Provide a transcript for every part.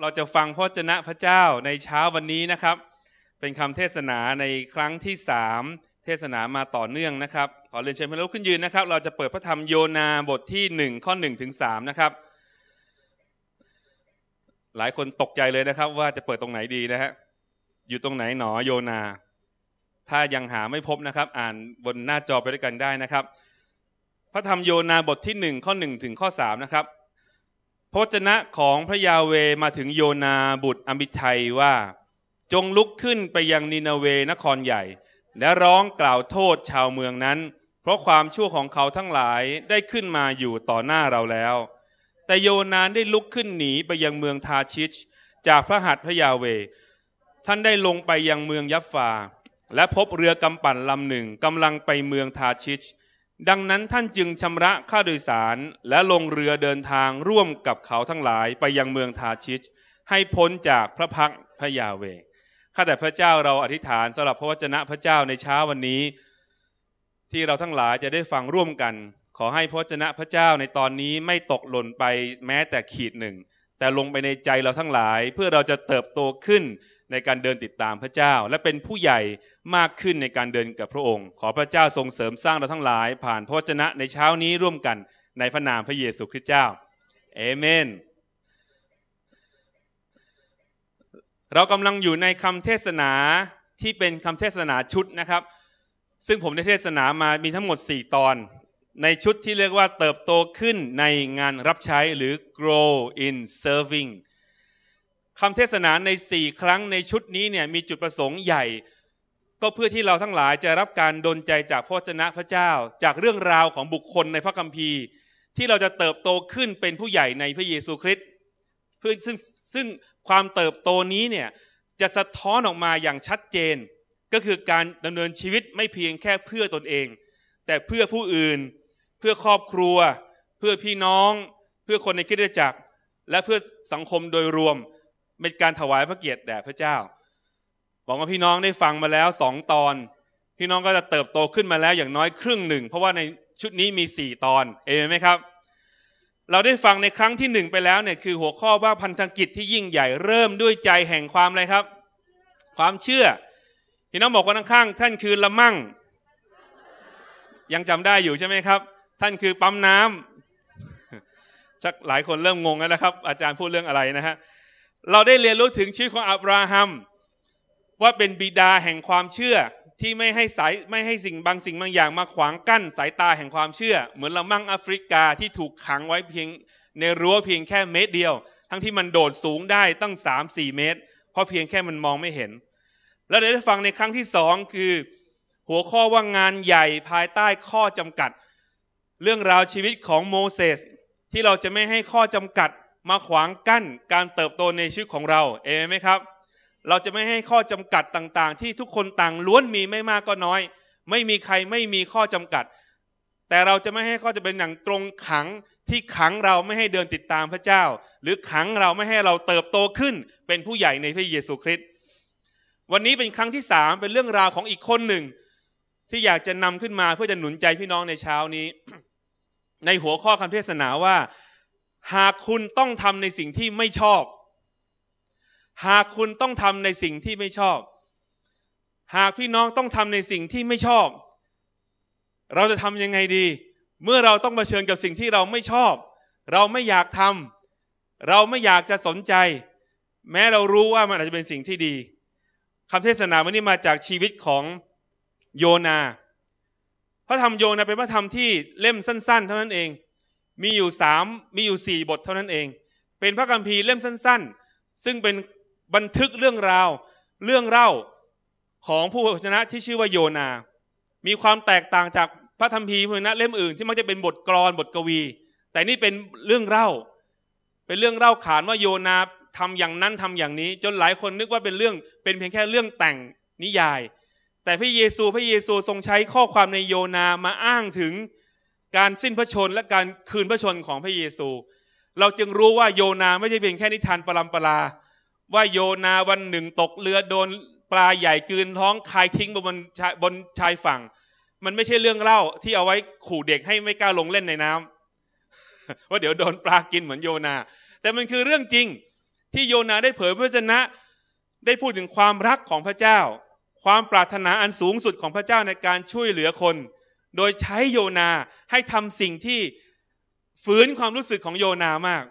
เราจะฟังพระเจนะพระเจ้าในเช้าวันนี้นะครับ เป็นคำเทศนาในครั้งที่สามเทศนามาต่อเนื่องนะครับขอเรียนเชิญพระลุกขึ้นยืนนะครับเราจะเปิดพระธรรมโยนาบทที่ 1 ข้อ1ถึง3นะครับหลายคนตกใจเลยนะครับ ว่าจะเปิดตรงไหนดีนะฮะอยู่ตรงไหนหนอโยนา ถ้ายังหาไม่พบนะครับอ่านบนหน้าจอไปด้วยกันได้นะครับ พระธรรมโยนาบทที่1ข้อ1ถึงข้อ3นะครับพระจนะของพระยาเวมาถึงโยนาบุตรอมิทัยว่า จงลุกขึ้นไปยังนินาเวนครใหญ่ และร้องกล่าวโทษชาวเมืองนั้น เพราะความชั่วของเขาทั้งหลายได้ขึ้นมาอยู่ต่อหน้าเราแล้ว แต่โยนานได้ลุกขึ้นหนีไปยังเมืองทาชิช จากพระหัตถ์พระยาเว ท่านได้ลงไปยังเมืองยัฟฟาและพบเรือกำปั่นลำหนึ่งกำลังไปเมืองทาชิชดังนั้นท่านจึงชำระค่าโดยสารและลงเรือเดินทางร่วมกับเขาทั้งหลายไปยังเมืองทาชิชให้พ้นจากพระพักพระยาเวข้าแต่พระเจ้าเราอธิษฐานสำหรับพระวจนะพระเจ้าในเช้าวันนี้ ที่เราทั้งหลายจะได้ฟังร่วมกัน ขอให้พระวจนะพระเจ้าในตอนนี้ไม่ตกหล่นไปแม้แต่ขีดหนึ่ง แต่ลงไปในใจเราทั้งหลายเพื่อเราจะเติบโตขึ้นในการเดินติดตามพระเจ้าและเป็นผู้ใหญ่มากขึ้นในการเดินกับพระองค์ ขอพระเจ้าทรงเสริมสร้างเราทั้งหลาย ผ่านพระวจนะในเช้านี้ร่วมกันในพระนามพระเยซูคริสต์เจ้าเอเมนเรากำลังอยู่ในคำเทศนาที่เป็นคำเทศนาชุดนะครับ ซึ่งผมได้เทศนามามีทั้งหมด 4 ตอน ในชุดที่เรียกว่าเติบโตขึ้นในงานรับใช้หรือ grow in serving คำเทศนาในสี่ครั้งในชุดนี้เนี่ยมีจุดประสงค์ใหญ่ ก็เพื่อที่เราทั้งหลายจะรับการดลใจจากพระจ้าพระเจ้า จากเรื่องราวของบุคคลในพระคัมภีร์ ที่เราจะเติบโตขึ้นเป็นผู้ใหญ่ในพระเยซูคริสต์เพื่อซึ่งซึ่งความเติบโตนี้เนี่ยจะสะท้อนออกมาอย่างชัดเจน ก็คือการดำเนินชีวิตไม่เพียงแค่เพื่อตนเอง แต่เพื่อผู้อื่น เพื่อครอบครัว เพื่อพี่น้อง เพื่อคนในคิดจักร และเพื่อสังคมโดยรวมเป็นการถวายพระเกียรติแด่พระเจ้า บอกว่าพี่น้องได้ฟังมาแล้วสองตอน พี่น้องก็จะเติบโตขึ้นมาแล้วอย่างน้อยครึ่งหนึ่ง เพราะว่าในชุดนี้มีสี่ตอน เอเมนไหมครับ เราได้ฟังในครั้งที่หนึ่งไปแล้วเนี่ย คือหัวข้อว่าพันธกิจที่ยิ่งใหญ่เริ่มด้วยใจแห่งความอะไรครับ ความเชื่อ พี่น้องบอกว่าข้าง ๆ ท่านคือละมั่ง ยังจำได้อยู่ใช่ไหมครับ ท่านคือปั๊มน้ำชักหลายคนเริ่มงงแล้วนะครับ อาจารย์พูดเรื่องอะไรนะฮะเราได้เรียนรู้ถึงชีวิตของอับราฮัมว่าเป็นบิดาแห่งความเชื่อ ที่ไม่ให้สายไม่ให้สิ่งบางสิ่งบางอย่างมาขวางกั้น สายตาแห่งความเชื่อ เหมือนละมั่งแอฟริกาที่ถูกขังไว้เพียงในรั้วเพียงแค่เมตรเดียว ทั้งที่มันโดดสูงได้ตั้ง 3-4 เมตร เพราะเพียงแค่มันมองไม่เห็น แล้วได้ฟังในครั้งที่สองคือ หัวข้อว่างานใหญ่ภายใต้ข้อจำกัด เรื่องราวชีวิตของโมเสสที่เราจะไม่ให้ข้อจำกัดมาขวางกั้นการเติบโตในชีวิตของเรา เอเมนไหมครับ เราจะไม่ให้ข้อจำกัดต่างๆ ที่ทุกคนต่างล้วนมีไม่มากก็น้อย ไม่มีใครไม่มีข้อจำกัด แต่เราจะไม่ให้ข้อ จะเป็นอย่างตรงขังที่ขังเราไม่ให้เดินติดตามพระเจ้า หรือขังเราไม่ให้เราเติบโตขึ้นเป็นผู้ใหญ่ในพระเยซูคริสต์ วันนี้เป็นครั้งที่สามเป็นเรื่องราวของอีกคนหนึ่ง ที่อยากจะนำขึ้นมาเพื่อจะหนุนใจพี่น้องในเช้านี้ ในหัวข้อคำเทศนาว่าหากคุณต้องทำในสิ่งที่ไม่ชอบ หากคุณต้องทำในสิ่งที่ไม่ชอบ หากพี่น้องต้องทำในสิ่งที่ไม่ชอบ เราจะทำยังไงดี เมื่อเราต้องเผชิญกับสิ่งที่เราไม่ชอบ เราไม่อยากทำ เราไม่อยากจะสนใจ แม้เรารู้ว่ามันอาจจะเป็นสิ่งที่ดีคำเทศนาวันนี้มาจากชีวิตของโยนาพระธรรมโยนาเป็นพระธรรมที่เล่มสั้นๆเท่านั้นเองมีอยู่สามมีอยู่สี่บทเท่านั้นเอง เป็นพระคัมภีร์เล่มสั้นๆ ซึ่งเป็นบันทึกเรื่องราว เรื่องเล่าของผู้ชนะที่ชื่อว่าโยนา มีความแตกต่างจากพระธรรมภีร์ผูนะเล่มอื่นที่มักจะเป็นบทกลอนบทกวี แต่นี่เป็นเรื่องเล่าเป็นเรื่องเล่าขานว่าโยนาทำอย่างนั้นทำอย่างนี้ จนหลายคนนึกว่าเป็นเรื่องเป็นเพียงแค่เรื่องแต่งนิยาย แต่พระเยซูพระเยซูทรงใช้ข้อความในโยนามาอ้างถึงการสิ้นพระชนและการคืนพระชนของพระเยซู เราจึงรู้ว่าโยนาไม่ใช่เพียงแค่นิทานปรำปลา ว่าโยนาวันหนึ่งตกเรือโดนปลาใหญ่กืนท้องคายทิ้งบนบนชายฝั่ง มันไม่ใช่เรื่องเล่าที่เอาไว้ขู่เด็กให้ไม่กล้าลงเล่นในน้ำ ว่าเดี๋ยวโดนปลากินเหมือนโยนา แต่มันคือเรื่องจริงที่โยนาได้เผยพระชนะได้พูดถึงความรักของพระเจ้า ความปรารถนาอันสูงสุดของพระเจ้าในการช่วยเหลือคนโดยใช้โยนาให้ทำสิ่งที่ฝืนความรู้สึกของโยนามาก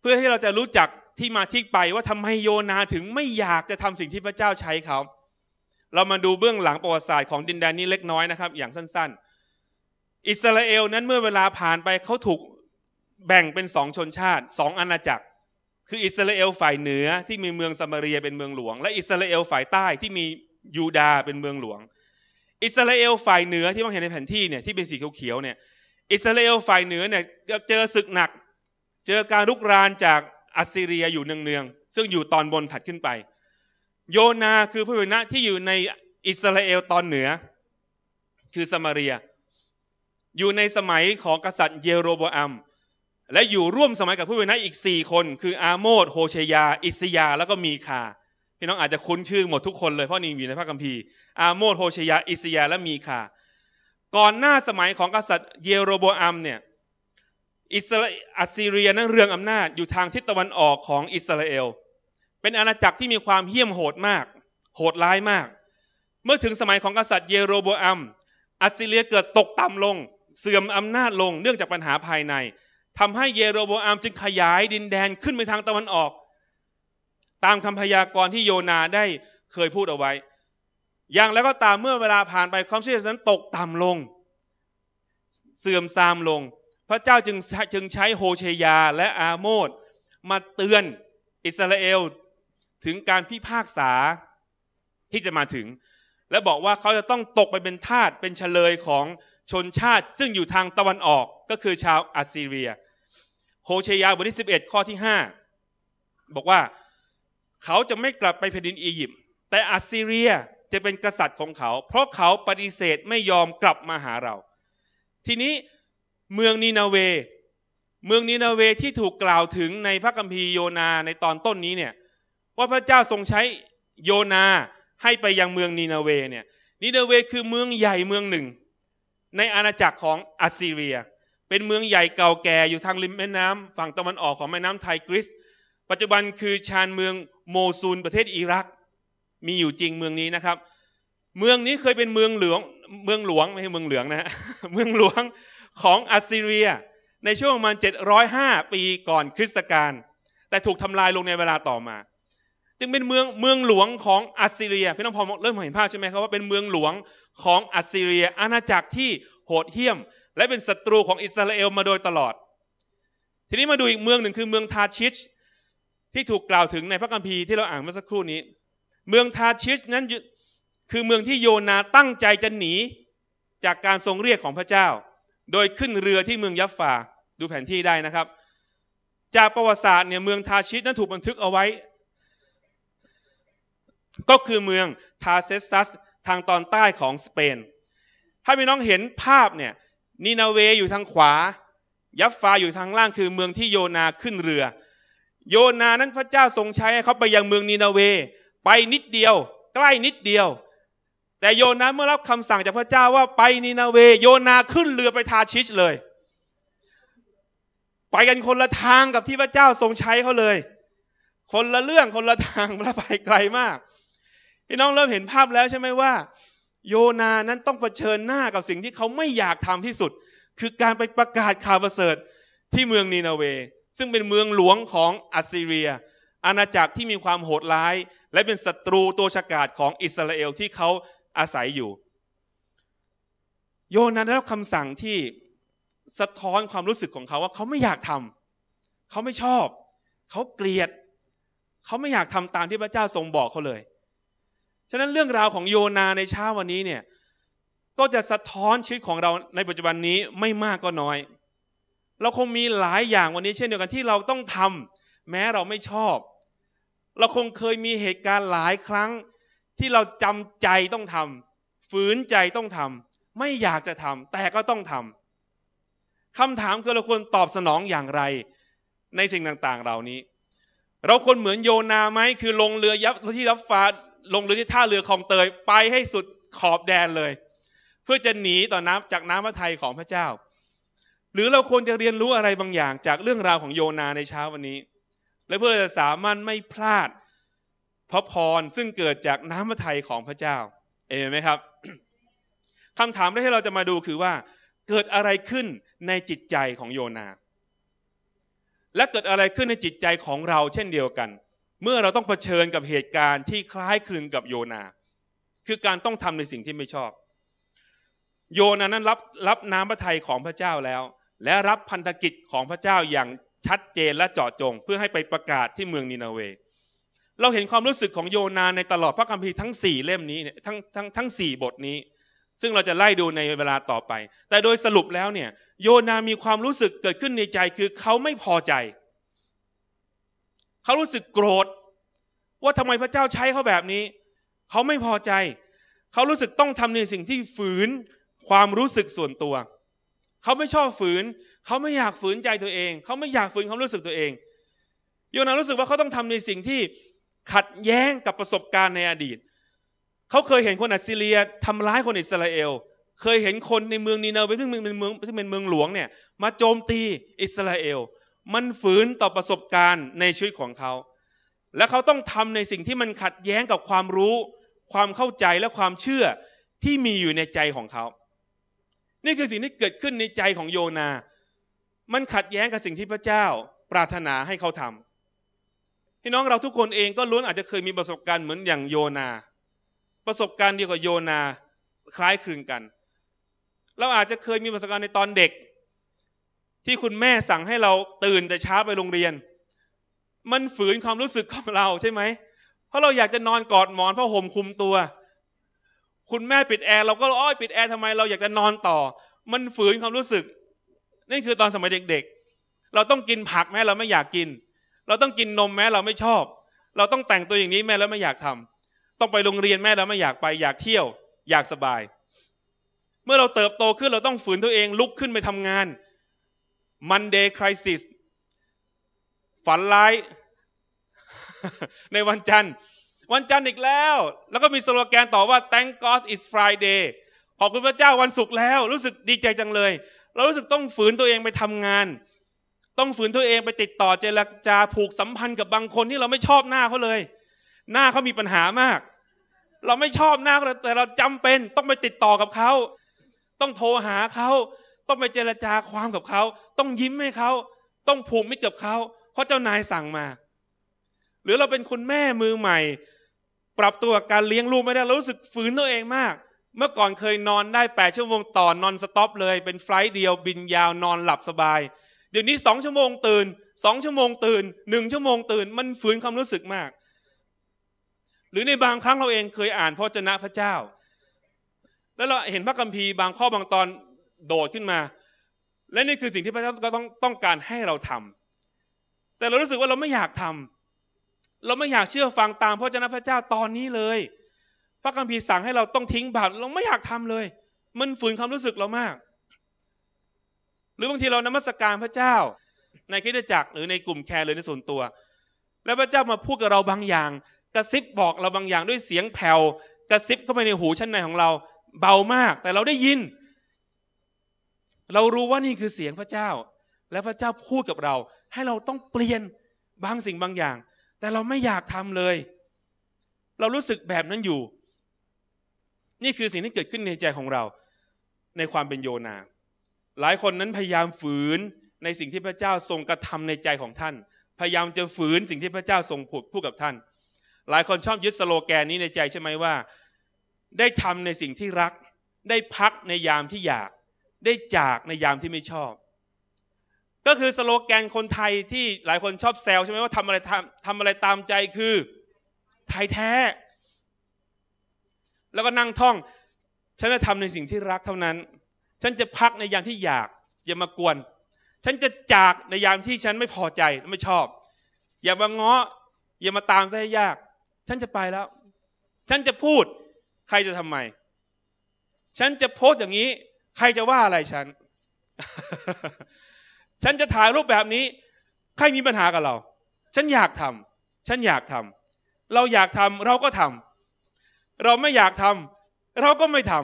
เพื่อให้เราจะรู้จักที่มาที่ไปว่าทำไมโยนาถึงไม่อยากจะทำสิ่งที่พระเจ้าใช้เขาเรามาดูเบื้องหลังประวัติศาสตร์ของดินแดนนี้เล็กน้อยนะครับ อย่างสั้นๆ อิสราเอลนั้นเมื่อเวลาผ่านไปเขาถูกแบ่งเป็นสองชนชาติ สองอาณาจักร คืออิสราเอลฝ่ายเหนือ ที่มีเมืองสมารียเป็นเมืองหลวง และอิสราเอลฝ่ายใต้ที่มียูดาเป็นเมืองหลวงอิสราเอลฝ่ายเหนือที่มองเห็นในแผนที่เนี่ยที่เป็นสีเขียวๆเนี่ยอิสราเอลฝ่ายเหนือเนี่ยเจอศึกหนัก เจอการลุกรานจากอัสซีเรียอยู่เนืองๆซึ่งอยู่ตอนบนถัดขึ้นไป โยนาคือพระเ็นะที่อยู่ในอิสราเอลตอนเหนือ คือสมาเรีย อยู่ในสมัยของกษัตริย์เยโรโบอัม และอยู่ร่วมสมัยกับผู้เ็นะอีก4คน คืออาโมดโฮเชยา อิสยาแล้วก็มีคาพี่น้องอาจจะคุ้นชื่อหมดทุกคนเลย เพราะนี่อยู่ในพระคัมภีร์อาโมดโฮชยา อิสยาและมีคาก่อนหน้าสมัยของกษัตริย์เยโรโบอัมเนี่ยอิสราอัสซีเรียนั้นเรืองอำนาจอยู่ทางทิศตะวันออกของอิสราเอล เป็นอาณาจักรที่มีความเหี้ยมโหดมาก โหดร้ายมาก เมื่อถึงสมัยของกษัตริย์เยโรโบอัม อัสซีเรียเกิดตกต่ำลงเสื่อมอำนาจลงเนื่องจากปัญหาภายใน ทำให้เยโรโบอัมจึงขยายดินแดนขึ้นไปทางตะวันออกตามคำพยากรณ์ที่โยนาได้เคยพูดเอาไว้ อย่างแล้วก็ตามเมื่อเวลาผ่านไป ความเชื่อนั้นตกต่ำลง เสื่อมทรามลง พระเจ้าจึงจึงใช้โฮเชยาและอาโมดมาเตือนอิสราเอลถึงการพิพากษาที่จะมาถึง และบอกว่าเขาจะต้องตกไปเป็นทาสเป็นเฉลยของชนชาติซึ่งอยู่ทางตะวันออกก็คือชาวอัสซีเรียโฮเชยาบทที่11 ข้อที่ 5 บอกว่าเขาจะไม่กลับไปแผ่นดินอียิปต์แต่อัสซีเรียจะเป็นกษัตริย์ของเขา เพราะเขาปฏิเสธไม่ยอมกลับมาหาเรา ทีนี้เมืองนีนาเว เมืองนีนาเวที่ถูกกล่าวถึงในพระคัมภีร์โยนาในตอนต้นนี้เนี่ยว่าพระเจ้าทรงใช้โยนาให้ไปยังเมืองนีนาเวเนี่ยนีนาเวคือเมืองใหญ่เมืองหนึ่ง ในอาณาจักรของอัสซีเรีย เป็นเมืองใหญ่เก่าแก่อยู่ทางริมแม่น้ำฝั่งตะวันออกของแม่น้ำไทกริสปัจจุบันคือชานเมืองโมซูลประเทศอิรัก มีอยู่จริงเมืองนี้นะครับ เมืองนี้เคยเป็นเมืองหลวง เมืองหลวงไม่ใช่เมืองเหลืองนะเมืองหลวงของอัสซีเรียในช่วงประมาณ705ปีก่อนคริสตกาลแต่ถูกทำลายลงในเวลาต่อมา จึงเป็นเมืองเมืองหลวงของอัสซีเรียพี่น้องพอเริ่มเห็นภาพใช่ไหมครับว่าเป็นเมืองหลวงของอัสซีเรีย อาณาจักรที่โหดเหี้ยม และเป็นศัตรูของอิสราเอลมาโดยตลอด ทีนี้มาดูอีกเมืองหนึ่งคือเมืองทาชิชที่ถูกกล่าวถึงในพระคัมภีร์ที่เราอ่านเมื่อสักครู่นี้ เมืองทาชิชนั้นคือเมืองที่โยนาตั้งใจจะหนีจากการทรงเรียกของพระเจ้า โดยขึ้นเรือที่เมืองยัฟฟา ดูแผนที่ได้นะครับ จากประวัติศาสตร์เนี่ยเมืองทาชิชนั้นถูกบันทึกเอาไว้ ก็คือเมืองทาเซซัสทางตอนใต้ของสเปน ถ้าพี่น้องเห็นภาพเนี่ยนีนาเวอยู่ทางขวายัฟฟาอยู่ทางล่างคือเมืองที่โยนาขึ้นเรือโยนานั้นพระเจ้าทรงใช้ให้เขาไปยังเมืองนีนาเวไปนิดเดียว ใกล้นิดเดียว แต่โยนาเมื่อรับคำสั่งจากพระเจ้าว่าไปนีนาเวโยนาขึ้นเรือไปทาชิชเลย ไปกันคนละทางกับที่พระเจ้าทรงใช้เขาเลย คนละเรื่องคนละทางและไปไกลมากพี่น้องเริ่มเห็นภาพแล้วใช่ไหมว่า โยนานั้นต้องเผชิญหน้ากับสิ่งที่เขาไม่อยากทำที่สุด คือการไปประกาศข่าวประเสริฐที่เมืองนีนาเวซึ่งเป็นเมืองหลวงของอัสซีเรีย อาณาจักรที่มีความโหดร้าย และเป็นศัตรูตัวฉกาจของอิสราเอลที่เขาอาศัยอยู่ โยนาได้รับคำสั่งที่สะท้อนความรู้สึกของเขาว่าเขาไม่อยากทำเขาไม่ชอบ เขาเกลียด เขาไม่อยากทำตามที่พระเจ้าทรงบอกเขาเลย ฉะนั้นเรื่องราวของโยนาในเช้าวันนี้เนี่ย ก็จะสะท้อนชีวิตของเราในปัจจุบันนี้ไม่มากก็น้อยเราคงมีหลายอย่างวันนี้เช่นเดียวกันที่เราต้องทำ แม้เราไม่ชอบ เราคงเคยมีเหตุการณ์หลายครั้งที่เราจำใจต้องทำ ฝืนใจต้องทำ ไม่อยากจะทำ แต่ก็ต้องทำ คำถามคือเราควรตอบสนองอย่างไร ในสิ่งต่างๆเหล่านี้ เราควรเหมือนโยนาไหมคือลงเรือยับที่รับฟ้าลงเรือที่ท่าเรือคลองเตยไปให้สุดขอบแดนเลย เพื่อจะหนีต่อน้ำจากน้ำพระทัยของพระเจ้าหรือเราควรจะเรียนรู้อะไรบางอย่างจากเรื่องราวของโยนาในเช้าวันนี้ และเพื่อจะสามารถไม่พลาดพระพรซึ่งเกิดจากน้ำพระทัยของพระเจ้า เอเมนไหมครับ คำถามที่เราจะมาดูคือว่า เกิดอะไรขึ้นในจิตใจของโยนา และเกิดอะไรขึ้นในจิตใจของเราเช่นเดียวกัน เมื่อเราต้องเผชิญกับเหตุการณ์ที่คล้ายคลึงกับโยนา คือการต้องทำในสิ่งที่ไม่ชอบ โยนานั้นรับรับน้ำพระทัยของพระเจ้าแล้วและรับพันธกิจของพระเจ้าอย่างชัดเจนและเจาะจงเพื่อให้ไปประกาศที่เมืองนีนาเว เราเห็นความรู้สึกของโยนาในตลอดพระคัมภีร์ทั้ง4เล่มนี้ทั้งทั้งทั้งสบทนี้ ซึ่งเราจะไล่ดูในเวลาต่อไป แต่โดยสรุปแล้วเนี่ยโยนามีความรู้สึกเกิดขึ้นในใจคือเขาไม่พอใจ เขารู้สึกโกรธ ว่าทำไมพระเจ้าใช้เขาแบบนี้ เขาไม่พอใจ เขารู้สึกต้องทำในสิ่งที่ฝืนความรู้สึกส่วนตัวเเขาไม่ชอบฝืนเขาไม่อยากฝืนใจตัวเอง เขาไม่อยากฝืนความรู้สึกตัวเองโยนารู้สึกว่าเขาต้องทำในสิ่งที่ขัดแย้งกับประสบการณ์ในอดีต เขาเคยเห็นคนอัสซีเรียทำร้ายคนอิสราเอล เคยเห็นคนในเมืองนีเนเวทึ่งเป็นเมืองซึ่งเป็นเมืองหลวงเนี่ย มาโจมตีอิสราเอล มันฝืนต่อประสบการณ์ในชีวิตของเขา และเขาต้องทำในสิ่งที่มันขัดแย้งกับความรู้ ความเข้าใจและความเชื่อที่มีอยู่ในใจของเขานี่คือสิ่งที่เกิดขึ้นในใจของโยนา มันขัดแย้งกับสิ่งที่พระเจ้าปรารถนาให้เขาทำพี่น้องเราทุกคนเองก็ล้วนอาจจะเคยมีประสบการณ์เหมือนอย่างโยนา ประสบการณ์เดียวกับโยนาคล้ายคลึงกัน เราอาจจะเคยมีประสบการณ์ในตอนเด็ก ที่คุณแม่สั่งให้เราตื่นแต่เช้าไปโรงเรียน มันฝืนความรู้สึกของเราใช่ไหม เพราะเราอยากจะนอนกอดหมอนผ้าห่มคุมตัวคุณแม่ปิดแอร์เราก็อ้อยปิดแอร์ทำไมเรา อยากจะนอนต่อ มันฝืนความรู้สึก นี่คือตอนสมัยเด็กๆเราต้องกินผักแม้เราไม่อยากกิน เราต้องกินนมแม้เราไม่ชอบ เราต้องแต่งตัวอย่างนี้แม่แล้วไม่อยากทำ ต้องไปโรงเรียนแม่แล้วไม่อยากไปอยากเที่ยว อยากสบาย เมื่อเราเติบโตขึ้นเราต้องฝืนตัวเองลุกขึ้นไปทำงาน Monday Crisis ฝันร้ายในวันจันทร์วันจันทร์อีกแล้ว แล้วก็มีสโลแกนต่อว่า thank God it's Friday ขอบคุณพระเจ้าวันศุกร์แล้ว รู้สึกดีใจจังเลย เรารู้สึกต้องฝืนตัวเองไปทำงาน ต้องฝืนตัวเองไปติดต่อเจรจาผูกสัมพันธ์กับบางคนที่เราไม่ชอบหน้าเขาเลย หน้าเขามีปัญหามาก เราไม่ชอบหน้าเขาแต่เราจำเป็น ต้องไปติดต่อกับเขา ต้องโทรหาเขา ต้องไปเจรจาความกับเขา ต้องยิ้มให้เขา ต้องผูกมิตรกับเขา เพราะเจ้านายสั่งมา หรือเราเป็นคุณแม่มือใหม่ปรับตัวการเลี้ยงลูกไม่ได้รู้สึกฝืนตัวเองมาก เมื่อก่อนเคยนอนได้8ชั่วโมงต่อนอนสต็อปเลย เป็นไฟล์เดียวบินยาวนอนหลับสบาย เดี๋ยวนี้สองชั่วโมงตื่นสองชั่วโมงตื่นหนึ่งชั่วโมงตื่นมันฝืนความรู้สึกมาก หรือในบางครั้งเราเองเคยอ่านพระเจนะพระเจ้า แล้วเราเห็นพระคัมภีร์บางข้อบางตอนโดดขึ้นมา และนี่คือสิ่งที่พระเจ้าก็ต้องต้องการให้เราทำ แต่เรารู้สึกว่าเราไม่อยากทำเราไม่อยากเชื่อฟังตามพระเจ้าพระเจ้าตอนนี้เลย พระคัมภีร์สั่งให้เราต้องทิ้งบาปเราไม่อยากทำเลย มันฝืนความรู้สึกเรามาก หรือบางทีเรานมัสการพระเจ้าในคิดจักรหรือในกลุ่มแคร์เลยในส่วนตัว แล้วพระเจ้ามาพูดกับเราบางอย่าง กระซิบบอกเราบางอย่างด้วยเสียงแผ่วกระซิบเข้าไปในหู ชั้นในของเราเบามาก แต่เราได้ยิน เรารู้ว่านี่คือเสียงพระเจ้า และพระเจ้าพูดกับเรา ให้เราต้องเปลี่ยนบางสิ่งบางอย่างแต่เราไม่อยากทำเลย เรารู้สึกแบบนั้นอยู่ นี่คือสิ่งที่เกิดขึ้นในใจของเรา ในความเป็นโยนา หลายคนนั้นพยายามฝืนในสิ่งที่พระเจ้าทรงกระทำในใจของท่าน พยายามจะฝืนสิ่งที่พระเจ้าทรงพูดกับท่าน หลายคนชอบยึดสโลแกนนี้ในใจใช่ไหมว่า ได้ทำในสิ่งที่รัก ได้พักในยามที่อยาก ได้จากในยามที่ไม่ชอบก็คือสโลแกนคนไทยที่หลายคนชอบแซวใช่ไหมว่าทำอะไรทำทำอะไรตามใจคือไทยแท้ แล้วก็นั่งท่อง ฉันจะทำในสิ่งที่รักเท่านั้น ฉันจะพักในยามที่อยาก อย่ามากวนฉันจะจากในยามที่ฉันไม่พอใจไม่ชอบ อย่ามาง้อ อย่ามาตามซะให้ยาก ฉันจะไปแล้ว ฉันจะพูด ใครจะทำไมฉันจะโพสอย่างนี้ ใครจะว่าอะไรฉันฉันจะถ่ายรูปแบบนี้ ใครมีปัญหากับเรา ฉันอยากทำ ฉันอยากทำ เราอยากทำ เราก็ทำ เราไม่อยากทำ เราก็ไม่ท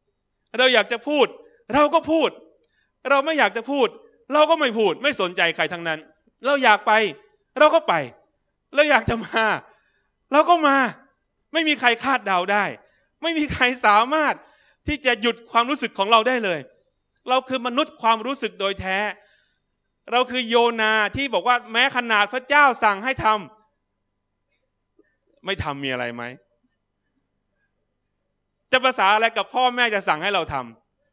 ำ เราอยากจะพูด เราก็พูด เราไม่อยากจะพูด เราก็ไม่พูด ไม่สนใจใครทั้งนั้น เราอยากไป เราก็ไป เราอยากจะมาเราก็มา ไม่มีใครคาดเดาได้ ไม่มีใครสามารถที่จะหยุดความรู้สึกของเราได้เลย เราคือมนุษย์ความรู้สึกโดยแท้เราคือโยนาที่บอกว่า แม้ขนาดพระเจ้าสั่งให้ทำไม่ทำมีอะไรไหมจะภาษาอะไรกับพ่อแม่จะสั่งให้เราท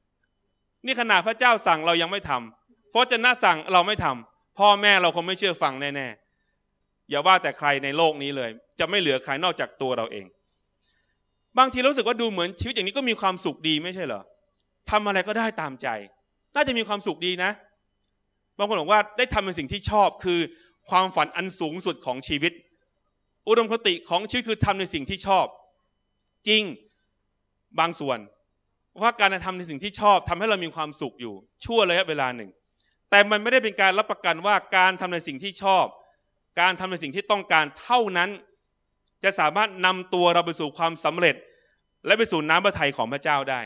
ำนี่ขนาดพระเจ้าสั่งเรายังไม่ทำเพราะจะน่าสั่งเราไม่ทำพ่อแม่เราคงไม่เชื่อฟังแน่ๆอย่าว่าแต่ใครในโลกนี้เลย จะไม่เหลือใครนอกจากตัวเราเอง บางทีรู้สึกว่าดูเหมือน ชีวิตอย่างนี้ก็มีความสุขดีไม่ใช่เหรอทำอะไรก็ได้ตามใจน่าจะมีความสุขดีนะบางคนบอกว่าได้ทำเป็นสิ่งที่ชอบคือความฝันอันสูงสุดของชีวิต อุดมคติของชีวิตคือทำในสิ่งที่ชอบ จริง บางส่วนว่าการทำในสิ่งที่ชอบทำให้เรามีความสุขอยู่ชั่วระยะเวลาหนึ่ง แต่มันไม่ได้เป็นการรับประกันว่าการทำในสิ่งที่ชอบ การทำในสิ่งที่ต้องการเท่านั้น จะสามารถนำตัวเราไปสู่ความสำเร็จและไปสู่น้ำพระทัยของพระเจ้าได้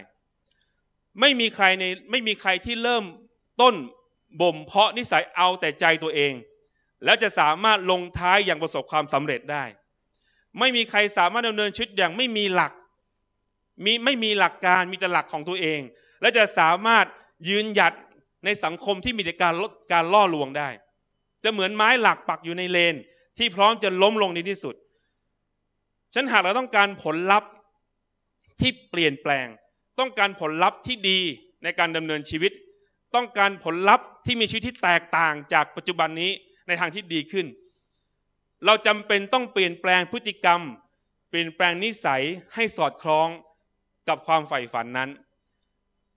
ไม่มีใครในไม่มีใครที่เริ่มต้นบ่มเพาะนิสัยเอาแต่ใจตัวเอง แล้วจะสามารถลงท้ายอย่างประสบความสำเร็จได้ ไม่มีใครสามารถดำเนินชีวิตอย่างไม่มีหลักมีไม่มีหลักการมีแต่หลักของตัวเอง และจะสามารถยืนหยัดในสังคมที่มีแต่การลดการล่อลวงได้ จะเหมือนไม้หลักปักอยู่ในเลน ที่พร้อมจะล้มลงในที่สุด ฉันหากเราต้องการผลลัพธ์ที่เปลี่ยนแปลง ต้องการผลลัพธ์ที่ดีในการดำเนินชีวิตต้องการผลลัพธ์ที่มีชีวิตที่แตกต่างจากปัจจุบันนี้ในทางที่ดีขึ้น เราจำเป็นต้องเปลี่ยนแปลงพฤติกรรม เปลี่ยนแปลงนิสัยให้สอดคล้องกับความใฝ่ฝันนั้น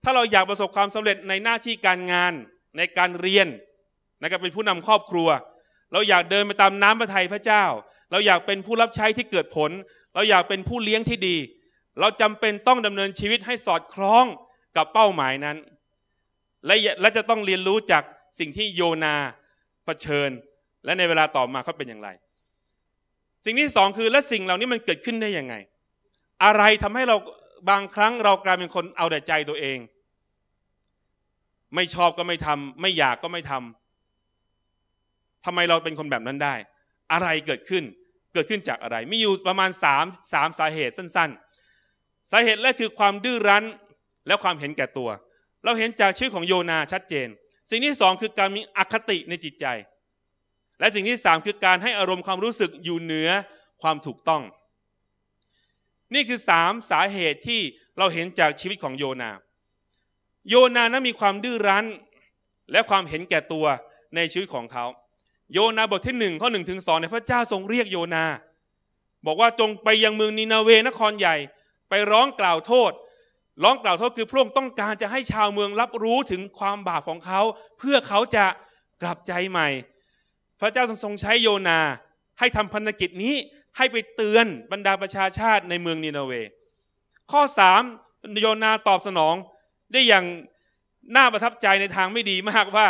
ถ้าเราอยากประสบความสำเร็จในหน้าที่การงานในการเรียนนะครับเป็นผู้นำครอบครัว เราอยากเดินไปตามน้ำพระทัยพระเจ้า เราอยากเป็นผู้รับใช้ที่เกิดผล เราอยากเป็นผู้เลี้ยงที่ดี เราจำเป็นต้องดำเนินชีวิตให้สอดคล้องกับเป้าหมายนั้นและและจะต้องเรียนรู้จากสิ่งที่โยนาเผชิญ และในเวลาต่อมาเขาเป็นอย่างไร สิ่งที่สองคือและสิ่งเหล่านี้มันเกิดขึ้นได้ยังไง อะไรทำให้เราบางครั้งเรากลายเป็นคนเอาแต่ใจตัวเอง ไม่ชอบก็ไม่ทำ ไม่อยากก็ไม่ทำ ทำไมเราเป็นคนแบบนั้นได้ อะไรเกิดขึ้น เกิดขึ้นจากอะไรมีอยู่ประมาณสามสาเหตุสั้นๆ สาเหตุแรกคือความดื้อรั้นและความเห็นแก่ตัวเราเห็นจากชื่อของโยนาชัดเจน สิ่งที่สองคือการมีอคติในจิตใจ และสิ่งที่สามคือการให้อารมณ์ความรู้สึกอยู่เหนือความถูกต้อง นี่คือสามสาเหตุที่เราเห็นจากชีวิตของโยนา โยนานั้นมีความดื้อรั้นและความเห็นแก่ตัวในชีวิตของเขา โยนาบทที่หนึ่งข้อหนึ่งถึงสองในพระเจ้าทรงเรียกโยนา บอกว่าจงไปยังเมืองนินาเวนครใหญ่ไปร้องกล่าวโทษร้องกล่าวโทษคือพระองค์ต้องการจะให้ชาวเมืองรับรู้ถึงความบาปของเขาเพื่อเขาจะกลับใจใหม่ พระเจ้าทรงใช้โยนาให้ทำพันธกิจนี้ให้ไปเตือนบรรดาประชาชาติในเมืองนีนาเว ข้อ 3 โยนาตอบสนองได้อย่างน่าประทับใจในทางไม่ดีมากว่า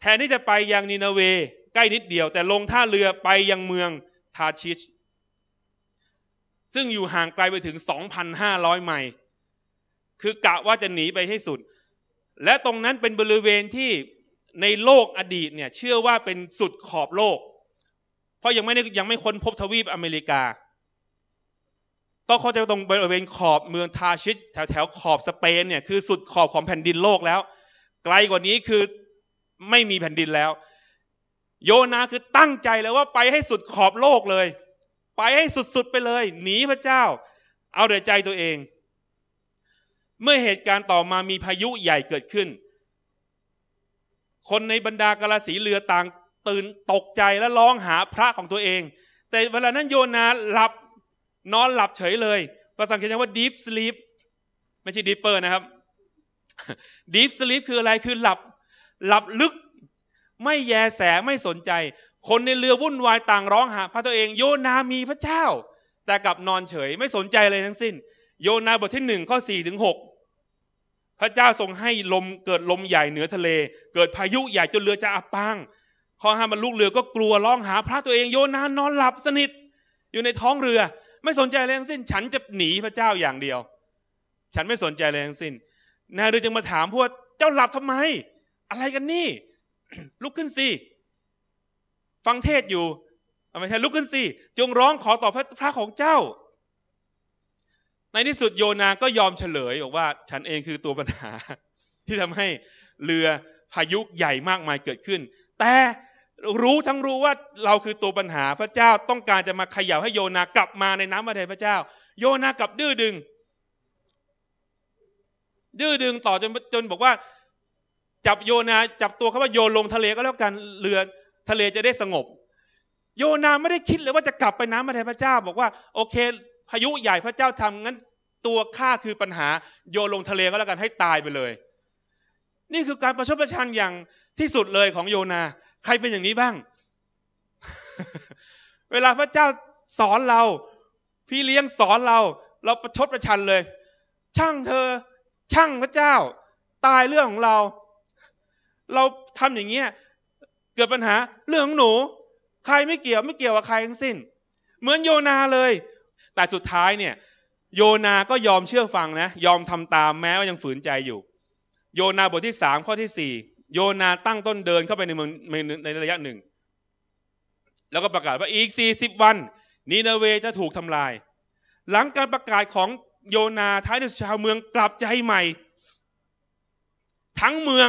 แทนที่จะไปยังนีนาเว ใกล้นิดเดียว แต่ลงท่าเรือไปยังเมืองทาชิช ซึ่งอยู่ห่างไกลไปถึง 2,500ไมล์คือกะว่าจะหนีไปให้สุด และตรงนั้นเป็นบริเวณที่ในโลกอดีตเนี่ย เชื่อว่าเป็นสุดขอบโลก เพราะยังไม่ได้ยังไม่ค้นพบทวีปอเมริกา ต้องเข้าใจตรงบริเวณขอบเมืองทาชิชแถวแถวขอบสเปนเนี่ย คือสุดขอบของแผ่นดินโลกแล้ว ไกลกว่านี้คือไม่มีแผ่นดินแล้ว โยนาคือตั้งใจแล้ว่าไปให้สุดขอบโลกเลย ไปให้สุดๆไปเลย หนีพระเจ้า เอาแต่ใจตัวเองเมื่อเหตุการณ์ต่อมามีพายุใหญ่เกิดขึ้น คนในบรรดากาลสีเรือต่างตื่นตกใจและร้องหาพระของตัวเอง แต่เวลานั้นโยนาหลับนอนหลับเฉยเลยภาษาอังกฤษเรียกว่า deep sleep ไม่ใช่ deeper นะครับ deep sleep คืออะไร คือหลับหลับลึกไม่แยแสไม่สนใจ คนในเรือวุ่นวายต่างร้องหาพระตัวเอง โยนามีพระเจ้า แต่กลับนอนเฉยไม่สนใจเลยทั้งสิ้น โยนาบทที่หนึ่งข้อสี่ถึงหกพระเจ้าทรงให้ลมเกิดลมใหญ่เหนือทะเล เกิดพายุใหญ่จนเรือจะอับปางข้อห้ามันลูกเรือก็กลัวร้องหาพระตัวเองโยนานนอนหลับสนิทอยู่ในท้องเรือไม่สนใจอะไรทั้งสิ้น ฉันจะหนีพระเจ้าอย่างเดียว ฉันไม่สนใจอะไรทั้งสิ้นนายเรือจึงมาถามพวกเจ้าหลับทำไม อะไรกันนี่ ลุกขึ้นสิฟังเทศอยู่ไม่ใช่ลุกขึ้นสิจงร้องขอต่อพระพระของเจ้าในที่สุดโยนา ก็ยอมเฉลยบอกว่า ฉันเองคือตัวปัญหาที่ทำให้เรือพายุใหญ่มากมายเกิดขึ้น แต่รู้ทั้งรู้ว่าเราคือตัวปัญหาพระเจ้าต้องการจะมาขย่าให้โยนากลับมาในน้ำพระทัยพระเจ้า โยนา กลับดื้อดึง ดื้อดึงต่อจนจนบอกว่า จับโยนา จับตัวเขาว่าโยนลงทะเลก็แล้วกันเรือทะเลจะได้สงบ โยนาไม่ได้คิดเลยว่าจะกลับไปน้ำมรแทนพระเจ้า บอกว่า โอเคพายุใหญ่พระเจ้าทำงั้นตัวข้าคือปัญหาโยนลงทะเลก็แล้วกันให้ตายไปเลย นี่คือการประชดประชันอย่างที่สุดเลยของโยนา ใครเป็นอย่างนี้บ้าง เวลาพระเจ้าสอนเรา พี่เลี้ยงสอนเรา เราประชดประชันเลย ช่างเธอ ช่างพระเจ้า ตายเรื่องของเรา เราทำอย่างเงี้ยเกิดปัญหาเรื่องของหนู ใครไม่เกี่ยวไม่เกี่ยวกับใครทั้งสิ้น เหมือนโยนาเลยแต่สุดท้ายเนี่ยโยนาก็ยอมเชื่อฟังนะ ยอมทำตามแม้ว่ายังฝืนใจอยู่ โยนาบทที่สามข้อที่สี่โยนาตั้งต้นเดินเข้าไปในเมืองในระยะหนึ่งแล้วก็ประกาศว่าอีกสี่สิบวันนีนาเวจะถูกทำลาย หลังการประกาศของโยนาท้ายที่ชาวเมืองกลับใจใหม่ ทั้งเมือง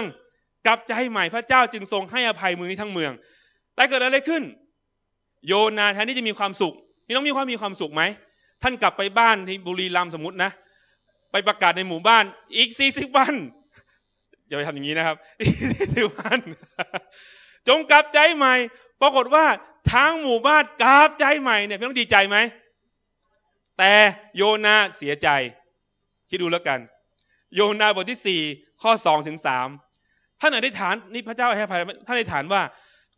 กลับใจใหม่พระเจ้าจึงทรงให้อภัยเมืองนี้ทั้งเมือง แต่เกิดอะไรขึ้น โยนาแทนที่จะมีความสุข นี่ต้องมีความมีความสุขไหมท่านกลับไปบ้านที่บุรีรัมย์สมมตินะ ไปประกาศในหมู่บ้านอีกสี่สิบวันอย่าไปทำอย่างนี้นะครับสี่สิบวันจงกลับใจใหม่ ปรากฏว่าทางหมู่บ้านกลับใจใหม่เนี่ยพี่ต้องดีใจไหมแต่โยนาเสียใจคิดดูแล้วกัน โยนาบทที่สี่ข้อสองถึงสามท่านอธิษฐานนี่พระเจ้าให้ภัยท่านอธิษฐานว่า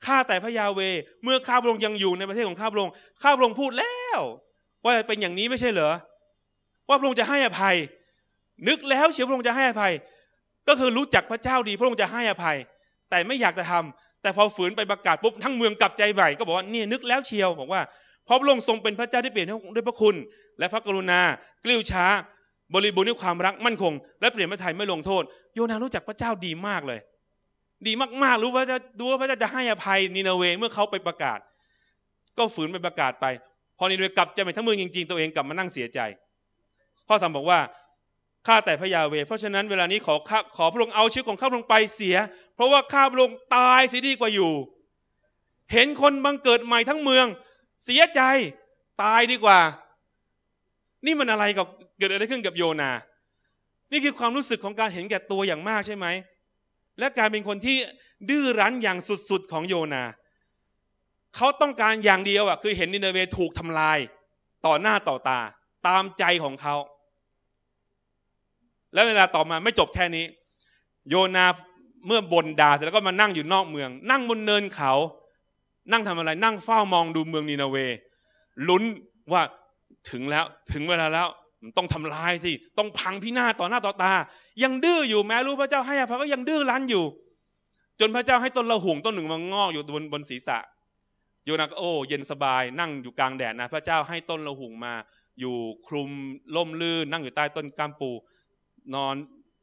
ข้าแต่พระยาเวเมื่อข้าพระองค์ยังอยู่ในประเทศของข้าพระองค์ข้าพระองค์พูดแล้วว่าเป็นอย่างนี้ไม่ใช่เหรอว่าพระองค์จะให้อภัย นึกแล้วเชียวพระองค์จะให้อภัย ก็คือรู้จักพระเจ้าดีพระองค์จะให้อภัย แต่ไม่อยากจะทำ แต่พอฝืนไปประกาศปุ๊บทั้งเมืองกลับใจใหม่ก็บอกว่านี่นึกแล้วเชียวบอกว่าพราะพระองค์ทรงเป็นพระเจ้าที่เปลี่ยนด้วยพระคุณ และพระกรุณากลิ้วช้า บริบูรณ์ด้วยความรักมั่นคง และเปลี่ยนพระทัยไม่ลงโทษโยนารู้จักพระเจ้าดีมากเลย ดีมากๆ รู้ว่าจะดูว่าพระเจ้าจะให้อภัยนินาเวเมื่อเขาไปประกาศ ก็ฝืนไปประกาศไปพอนิโนเวกลับใจใหม่ทั้งเมืองจริง ๆ ตัวเองกลับมานั่งเสียใจ ข้อสามบอกว่าข้าแต่พระยาเวเพราะฉะนั้นเวลานี้ขอขอพระองค์เอาชีวิตของข้าพระองค์ไปเสีย เพราะว่าข้าพระองค์ตายเสียดีกว่าอยู่ เห็นคนบังเกิดใหม่ทั้งเมืองเสียใจ ตายดีกว่า นี่มันอะไรกับเกิดอะไรขึ้นกับโยนา นี่คือความรู้สึกของการเห็นแก่ตัวอย่างมากใช่ไหมและการเป็นคนที่ดื้อรั้นอย่างสุดๆของโยนาเขาต้องการอย่างเดียวอ่ะ คือเห็นนินเวถูกทำลาย ต่อหน้าต่อตาตามใจของเขา แล้วเวลาต่อมาไม่จบแค่นี้ โยนาเมื่อบนดาเสร็จแล้วก็มานั่งอยู่นอกเมือง นั่งบนเนินเขา นั่งทำอะไร นั่งเฝ้ามองดูเมืองนินาเวลุ้นว่าถึงแล้ว ถึงเวลาแล้ว ต้องทำลายสิต้องพังพินาศต่อหน้าต่อตา ยังดื้ออยู่แม้รู้พระเจ้าให้อภัยก็ยังดื้อรั้นอยู่ จนพระเจ้าให้ต้นละห่วงต้นหนึ่งมางอกอยู่บนบนศีรษะโยนาก็โอ้เย็นสบายนั่งอยู่กลางแดดนะ พระเจ้าให้ต้นละหุงมา อยู่คลุมล่มลื่นนั่งอยู่ใต้ต้นกัามปู นอน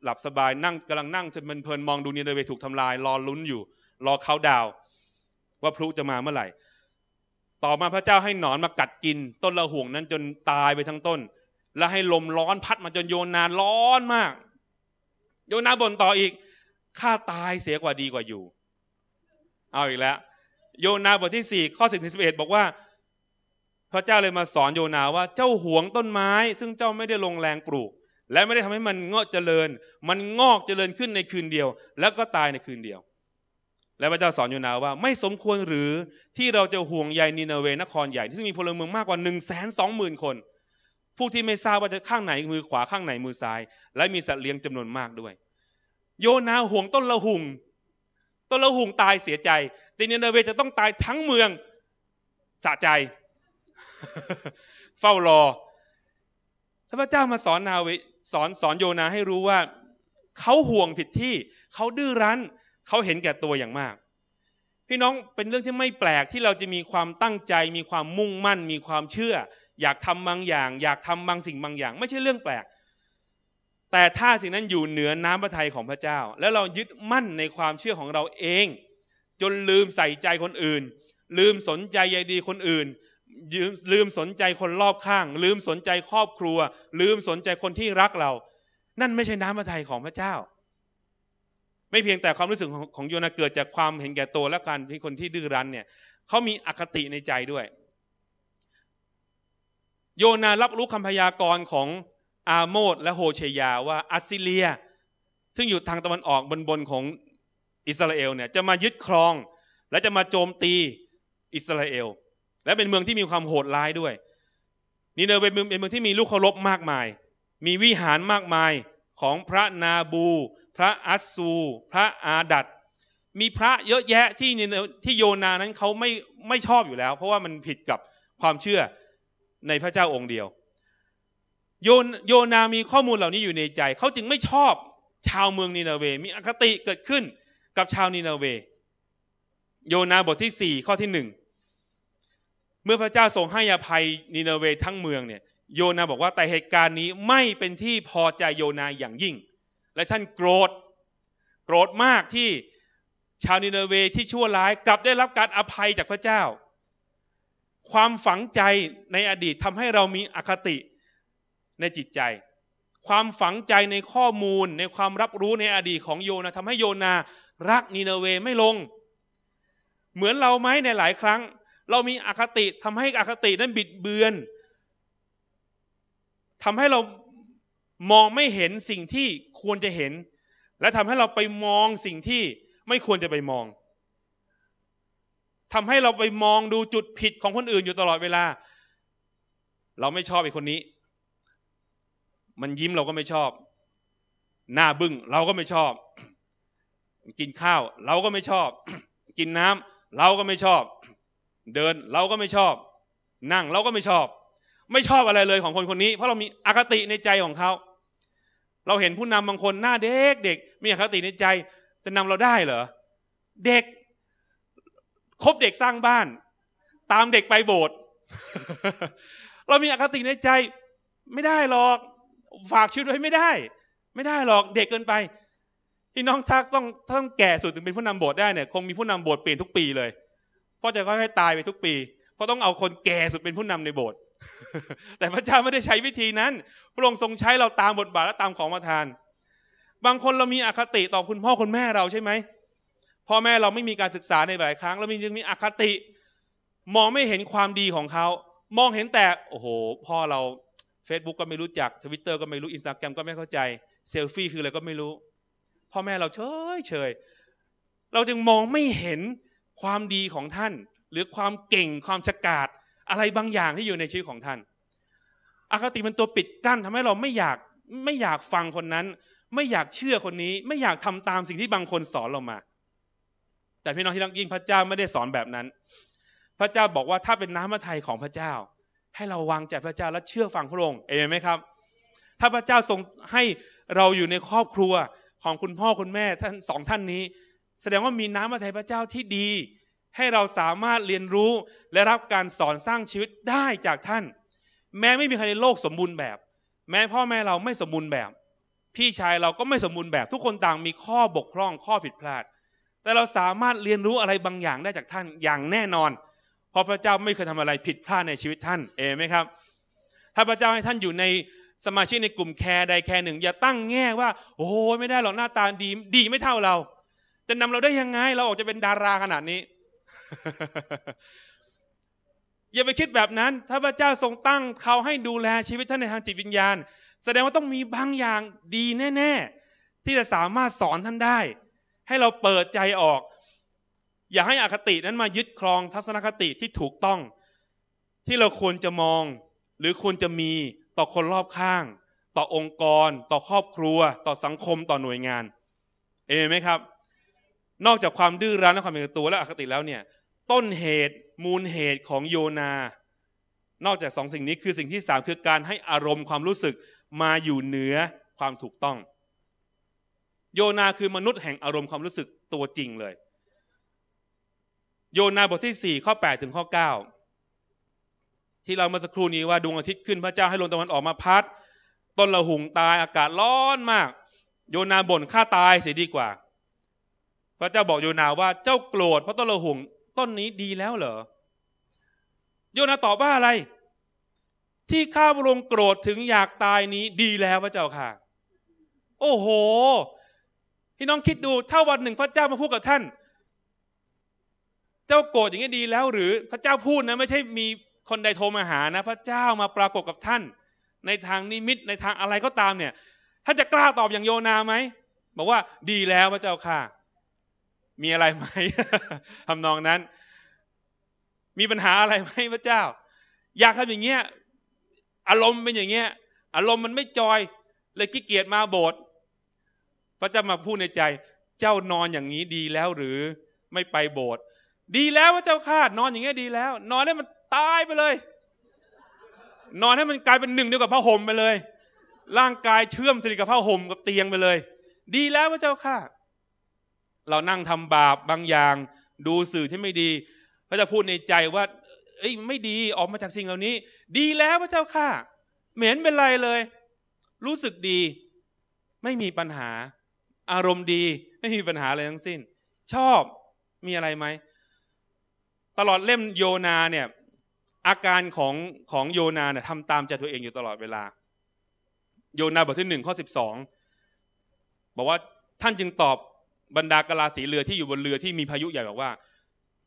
หลับสบายนั่งกำลังนั่งจนมันเพลินมองดูนีเนเวถูกทำลาย รอลุ้นอยู่ รอเขาดาว ว่าพลุจะมาเมื่อไหร่ต่อมาพระเจ้าให้หนอนมากัดกินต้นละห่วงนั้นจนตายไปทั้งต้น แล้วให้ลมร้อนพัดมาจนโยนาร้อนมากโยนาบ่นต่ออีกข้าตายเสียกว่าดีกว่าอยู่ เอาอีกแล้วโยนาบทที่4ข้อ1บถึง1ิบอกว่าพระเจ้าเลยมาสอนโยนาว่าเจ้าหวงต้นไม้ ซึ่งเจ้าไม่ได้ลงแรงปลูก และไม่ได้ทำให้มันงอกเจริญ มันงอกเจริญขึ้นในคืนเดียว แล้วก็ตายในคืนเดียว และพระเจ้าสอนโยนาว่าไม่สมควรหรือที่เราจะห่วงใยนินเวนครใหญ่ที่มีพลเมืองมากกว่า1นึ่งแสนสองหมื่นคน ผู้ที่ไม่ทราบว่าจะข้างไหนมือขวาข้างไหนมือซ้าย และมีสัตว์เลี้ยงจำนวนมากด้วย โยนาห่วงต้นละหุ่งตลาหุงตายเสียใจ แต่นินเวจะต้องตายทั้งเมืองสะใจ เฝ้ารอ แล้วพระเจ้ามาสอนนาเวสอนสอนโยนาให้รู้ว่าเขาห่วงผิดที่เขาดื้อรั้นเขาเห็นแก่ตัวอย่างมาก พี่น้องเป็นเรื่องที่ไม่แปลกที่เราจะมีความตั้งใจ มีความมุ่งมั่น มีความเชื่อ อยากทำบางอย่าง อยากทำบางสิ่งบางอย่าง ไม่ใช่เรื่องแปลกแต่ถ้าสิ่งนั้นอยู่เหนือน้ำพระทัยของพระเจ้า แล้วเรายึดมั่นในความเชื่อของเราเอง จนลืมใส่ใจคนอื่น ลืมสนใจใยดีคนอื่น ลืมสนใจคนรอบข้าง ลืมสนใจครอบครัว ลืมสนใจคนที่รักเรา นั่นไม่ใช่น้ำพระทัยของพระเจ้า ไม่เพียงแต่ความรู้สึกของโยนาเกิดจากความเห็นแก่ตัวและการเป็นคนที่ดื้อรั้นเนี่ยเขามีอคติในใจด้วย โยนารับรู้คำพยากรณ์ของอาโมดและโฮเชยาว่าอัสซีเลีย ซึ่งอยู่ทางตะวันออกบนบนของอิสราเอลเนี่ยจะมายึดครองและจะมาโจมตีอิสราเอล และเป็นเมืองที่มีความโหดร้ายด้วยนีเนเวเป็นเมืองที่มีลูกเคารพมากมาย มีวิหารมากมายของพระนาบู พระอัสซูพระอาดัดมีพระเยอะแยะที่ที่โยนานั้นเขาไม่ไม่ชอบอยู่แล้ว เพราะว่ามันผิดกับความเชื่อในพระเจ้าองค์เดียวโยนโยนา มีข้อมูลเหล่านี้อยู่ในใจ เขาจึงไม่ชอบชาวเมืองนีนาเวมีอคติเกิดขึ้นกับชาวนีนาเว โยนาบทที่ 4 ข้อที่หนึ่งเมื่อพระเจ้าทรงให้อภัยนีนาเวทั้งเมืองเนี่ย โยนาบอกว่าแต่เหตุการณ์นี้ไม่เป็นที่พอใจโยนาอย่างยิ่ง และท่านโกรธ โกรธมากที่ชาวนีนาเวที่ชั่วร้ายกลับได้รับการอภัยจากพระเจ้า ความฝังใจในอดีตทำให้เรามีอคติในจิตใจ ความฝังใจในข้อมูล ในความรับรู้ในอดีตของโยนาทำให้โยนารักนีเนเวไม่ลง เหมือนเราไหมในหลายครั้ง เรามีอคติทำให้อคตินั้นบิดเบือนทำให้เรามองไม่เห็นสิ่งที่ควรจะเห็น และทำให้เราไปมองสิ่งที่ไม่ควรจะไปมองทำให้เราไปมองดูจุดผิดของคนอื่น อยู่ตลอดเวลา เราไม่ชอบไอ้คนนี้มันยิ้มเราก็ไม่ชอบ หน้าบึ้งเราก็ไม่ชอบ กินข้าว เราก็ไม่ชอบ กินน้ำ เราก็ไม่ชอบ เดินเราก็ไม่ชอบ นั่งเราก็ไม่ชอบ ไม่ชอบอะไรเลยของคนคนนี้ เพราะเรามีอคติในใจของเขา เราเห็นผู้นำบางคนหน้าเด็กเด็ก มีอคติในใจ จะนำเราได้เหรอ เด็ก คบเด็กสร้างบ้าน ตามเด็กไปโบสถ์เรามีอคติในใจไม่ได้หรอกฝากชีวิตไว้ไม่ได้ ไม่ได้หรอกเด็กเกินไปที่น้องทักต้องต้องแก่สุดถึงเป็นผู้นำโบสถ์ได้เนี่ย คงมีผู้นำโบสถ์เปลี่ยนทุกปีเลยเพราะจะค่อยๆตายไปทุกปีเพราะต้องเอาคนแก่สุดเป็นผู้นำในโบสถ์แต่พระเจ้าไม่ได้ใช้วิธีนั้นพระองค์ทรงใช้เราตามบทบาทและตามของประทาน บางคนเรามีอคติต่อคุณพ่อคุณแม่เราใช่ไหมพ่อแม่เราไม่มีการศึกษาในหลายครั้งเราจึงมีอคติมองไม่เห็นความดีของเขามองเห็นแต่โอ้โห พ่อเรา Facebook ก็ไม่รู้จักทวิตเตอร์ก็ไม่รู้อินสตาแกรมก็ไม่เข้าใจเซลฟี่คืออะไรก็ไม่รู้พ่อแม่เราเฉยเฉยเราจึงมองไม่เห็นความดีของท่าน หรือความเก่งความฉกาด อะไรบางอย่างที่อยู่ในชีวิตของท่านอาคติเป็นตัวปิดกั้นทำให้เราไม่อยากไม่อยากฟังคนนั้น ไม่อยากเชื่อคนนี้ ไม่อยากทำตามสิ่งที่บางคนสอนเรามา แต่พี่น้องที่รักยิ่งพระเจ้าไม่ได้สอนแบบนั้น พระเจ้าบอกว่าถ้าเป็นน้ำพระทัยของพระเจ้าให้เราวางใจพระเจ้าและเชื่อฟังพระองค์ เอไหมครับถ้าพระเจ้าทรงให้เราอยู่ในครอบครัวของคุณพ่อคุณแม่ท่านสองท่านนี้ แสดงว่ามีน้ำพระทัยพระเจ้าที่ดี ให้เราสามารถเรียนรู้และรับการสอนสร้างชีวิตได้จากท่านแม้ไม่มีใครในโลกสมบูรณ์แบบ แม้พ่อแม่เราไม่สมบูรณ์แบบ พี่ชายเราก็ไม่สมบูรณ์แบบทุกคนต่างมีข้อบกพร่องข้อผิดพลาด แต่เราสามารถเรียนรู้อะไรบางอย่างได้จากท่านอย่างแน่นอนพราะพระเจ้าไม่เคยทำอะไรผิดพลาดในชีวิตท่าน เอไหมครับ ถ้าพระเจ้าให้ท่านอยู่ในสมาชิกในกลุ่มแคร์ใดแคร์หนึ่งอย่าตั้งแง่ว่า โอ้โหไม่ได้หรอกหน้าตา ดีดีไม่เท่าเรา จะนำเราได้ยังไงเราออกจะเป็นดาราขนาดนี้ อย่าไปคิดแบบนั้นถ้าพระเจ้าทรงตั้งเขาให้ดูแลชีวิตท่านในทางจิตวิญญาณ แสดงว่าต้องมีบางอย่างดีแน่ ๆที่จะสามารถสอนท่านได้ ให้เราเปิดใจออกอย่าให้อคตินั้นมายึดครองทัศนคติที่ถูกต้อง ที่เราควรจะมอง หรือควร จะมีต่อคนรอบข้าง ต่อองค์กร ต่อครอบครัว ต่อสังคมต่อหน่วยงาน เอไหมครับ นอกจากความดื้อรั้นและความเป็นตัวและอคติแล้วเนี่ย ต้นเหตุมูลเหตุของโยนา นอกจากสองสิ่งนี้คือสิ่งที่สามคือการให้อารมณ์ความรู้สึกมาอยู่เหนือความถูกต้อง โยนาคือมนุษย์แห่งอารมณ์ความรู้สึกตัวจริงเลยโยนาบทที่4ข้อ8ถึงข้อ9ที่เราเมื่อสักครู่นี้ว่าดวงอาทิตย์ขึ้นพระเจ้าให้ลมตะวันออกมาพัด ต้นละหุงตายอากาศร้อนมาก โยนาบ่นฆ่าตายเสียดีกว่า พระเจ้าบอกโยนาว่าเจ้าโกรธเพราะต้นละหุงต้นนี้ดีแล้วเหรอโยนาตอบว่าอะไร ที่ข้าพระองค์โกรธถึงอยากตายนี้ดีแล้วพระเจ้าค่ะ โอ้โหพี่น้องคิดดูถ้าวันหนึ่งพระเจ้ามาพูดกับท่านเจ้าโกรธอย่างนี้ดีแล้วหรือพระเจ้าพูดนะไม่ใช่มีคนใดโทรมาหานะพระเจ้ามาปรากฏกับท่าน ในทางนิมิตในทางอะไรก็ตามเนี่ยท่านจะกล้าตอบอย่างโยนาไหมบอกว่าดีแล้วพระเจ้า ค่ะ มีอะไรไหมทำนองนั้น มีปัญหาอะไรไหมพระเจ้า อยากทำอย่างเงี้ยอารมณ์เป็นอย่างเงี้ย อารมณ์มันไม่จอยเลยขี้เกียจมาโบสถ์พระเจ้ามาพูดในใจ เจ้านอนอย่างนี้ดีแล้วหรือไม่ไปโบสถ์ดีแล้วว่าเจ้าข้านอนอย่างเงี้ยดีแล้ว นอนให้มันตายไปเลย นอนให้มันกลายเป็นหนึ่งเดียวกับผ้าห่มไปเลย ร่างกายเชื่อมสนิทกับผ้าห่มกับเตียงไปเลย ดีแล้วว่าเจ้าข้าเรานั่งทำบาปบางอย่าง ดูสื่อที่ไม่ดีก็จะพูดในใจว่า เอ้ยไม่ดีออกมาจากสิ่งเหล่านี้ ดีแล้วพระเจ้าข้าเหม็นเป็นไรเลย รู้สึกดี ไม่มีปัญหา อารมณ์ดี ไม่มีปัญหาอะไรทั้งสิ้น ชอบ มีอะไรไหมตลอดเล่มโยนาเนี่ยอาการของของโยนาเนี่ยทำตามใจตัวเองอยู่ตลอดเวลา โยนาบทที่หนึ่งข้อสิบสองบอกว่าท่านจึงตอบบรรดากลาสีเรือที่อยู่บนเรือที่มีพายุใหญ่บอกว่า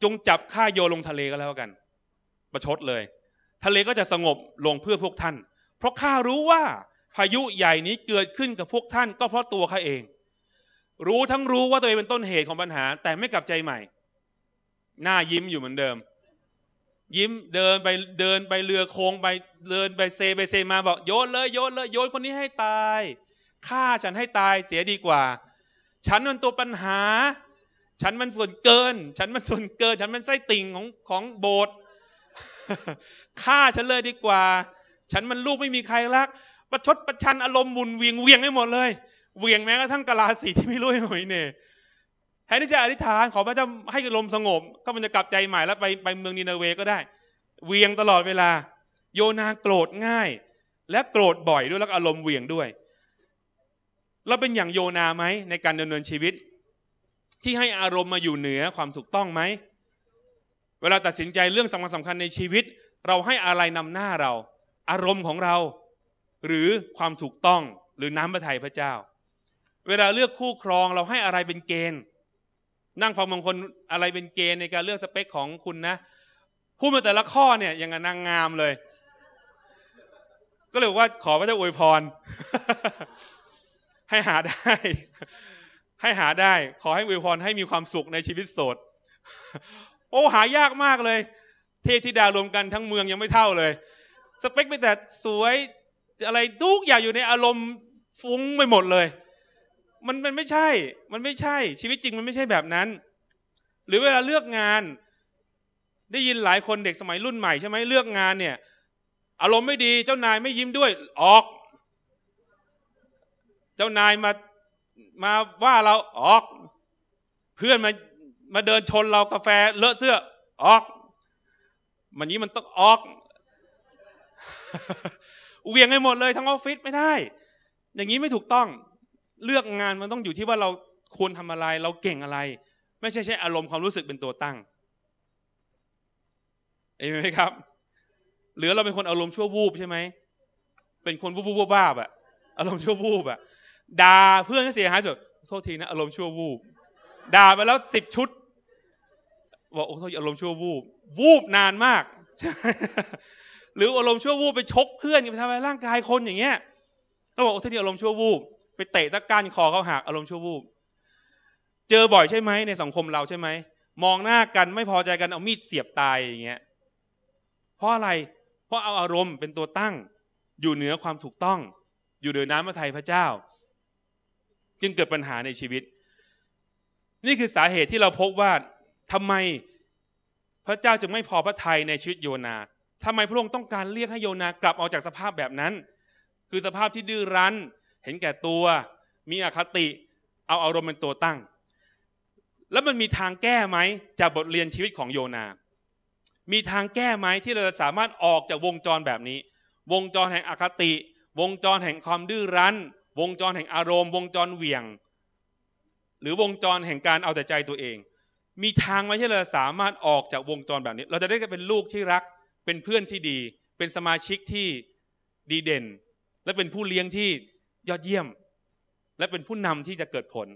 จงจับข้าโยลงทะเลก็แล้วกัน ประชดเลย ทะเลก็จะสงบลงเพื่อพวกท่าน เพราะข้ารู้ว่าพายุใหญ่นี้เกิดขึ้นกับพวกท่าน ก็เพราะตัวข้าเอง รู้ทั้งรู้ว่าตัวเองเป็นต้นเหตุของปัญหา แต่ไม่กลับใจใหม่หน้ายิ้มอยู่เหมือนเดิม ยิ้มเดินไปเดินไปเรือโค้งไปเดินไปเซไปเซมาบอกโยนเลยโยนเลยโยนคนนี้ให้ตายฆ่าฉันให้ตายเสียดีกว่า ฉันมันตัวปัญหา ฉันมันส่วนเกิน ฉันมันส่วนเกิน ฉันมันไส้ติ่งของของโบสถ์ฆ่าฉันเลยดีกว่า ฉันมันลูกไม่มีใครรัก ประชดประชันอารมณ์วุนเวียงเวียงให้หมดเลย เวียงแม้กระทั่งกะลาสี ที่ไม่รู้หน่อยเนี่ยแทนที่จะอธิษฐานขอพระเจ้าให้ลมสงบก็มันจะกลับใจใหม่ แล้วไปไปเมืองนีนาเวก็ได้เวียงตลอดเวลา โยนาโกรธง่าย และโกรธบ่อยด้วย แล้วอารมณ์เวียงด้วยเราเป็นอย่างโยนาไหม ในการดำเนินชีวิต ที่ให้อารมณ์มาอยู่เหนือความถูกต้องไหมเวลาตัดสินใจเรื่องสำคัญสำคัญในชีวิต เราให้อะไรนำหน้าเรา อารมณ์ของเรา หรือความถูกต้องหรือน้ำพระทัยพระเจ้า เวลาเลือกคู่ครองเราให้อะไรเป็นเกณฑ์นั่งฟังบางคนอะไรเป็นเกณฑ์ในการเลือกสเปคของคุณนะ พูดมาแต่ละข้อเนี่ยยังนางงามเลย ก็เลยว่าขอพระเจ้าอวยพร ให้หาได้ ให้หาได้ ขอให้อวยพรให้มีความสุขในชีวิตโสด โอ้ หายากมากเลย เทพธิดารวมกันทั้งเมืองยังไม่เท่าเลย สเปคไปแต่สวย อะไรทุกอย่างอยู่ในอารมณ์ฟุ้งไปหมดเลยมันมันไม่ใช่ มันไม่ใช่ ชีวิตจริงมันไม่ใช่แบบนั้น หรือเวลาเลือกงาน ได้ยินหลายคนเด็กสมัยรุ่นใหม่ใช่ไหมเลือกงานเนี่ย อารมณ์ไม่ดีเจ้านายไม่ยิ้มด้วยออก เจ้านายมามาว่าเราออก เพื่อนมามาเดินชนเรากาแฟเลอะเสื้อออก มันนี้มันต้องออกเวียงให้หมดเลยทั้งออฟฟิศไม่ได้ อย่างนี้ไม่ถูกต้องเลือกงานมันต้องอยู่ที่ว่าเราควรทำอะไรเราเก่งอะไร ไม่ใช่ใช่อารมณ์ความรู้สึกเป็นตัวตั้งเห็นไหมครับหรือเราเป็นคนอารมณ์ชั่ววูบใช่ไหม เป็นคนวูบวูบว่าบอะอารมณ์ชั่ววูบอะด่า เพื่อนก็เสียหายสุดโทษทีนะอารมณ์ชั่ววูบด่าไปแล้วสิบชุดบอกโอ้โทษอารมณ์ชั่ววูบวูบนานมาก หรืออารมณ์ชั่ววูบไปชกเพื่อนไปทำอะไร่างกายคนอย่างเงี้ยเราบอกโอ้ทษที่อารมณ์ชั่ววูบไปเตะสักก้านคอเขาหักอารมณ์ชั่ววูบเจอบ่อยใช่ไหม ในสังคมเราใช่ไหม มองหน้ากันไม่พอใจกันเอามีดเสียบตายอย่างเงี้ยเพราะอะไรเพราะเอาอารมณ์เป็นตัวตั้ง อยู่เหนือความถูกต้อง อยู่เหนือน้ำพระทัยพระเจ้า จึงเกิดปัญหาในชีวิต นี่คือสาเหตุที่เราพบว่า ทำไมพระเจ้าจึงไม่พอพระทัยในชีวิตโยนาทำไมพระองค์ต้องการเรียกให้โยนากลับออกจากสภาพแบบนั้น คือสภาพที่ดื้อรั้นเห็นแก่ตัว มีอคติ เอาอารมณ์เป็นตัวตั้ง แล้วมันมีทางแก้ไหมจากบทเรียนชีวิตของโยนา มีทางแก้ไหม ที่เราสามารถออกจากวงจรแบบนี้ วงจรแห่งอคติ วงจรแห่งความดื้อรั้น วงจรแห่งอารมณ์ วงจรเหวี่ยง หรือวงจรแห่งการเอาแต่ใจตัวเอง มีทางไหมที่เราสามารถออกจากวงจรแบบนี้ เราจะได้เป็นลูกที่รัก เป็นเพื่อนที่ดี เป็นสมาชิกที่ดีเด่น และเป็นผู้เลี้ยงที่ยอดเยี่ยมและเป็นผู้นำที่จะเกิดผล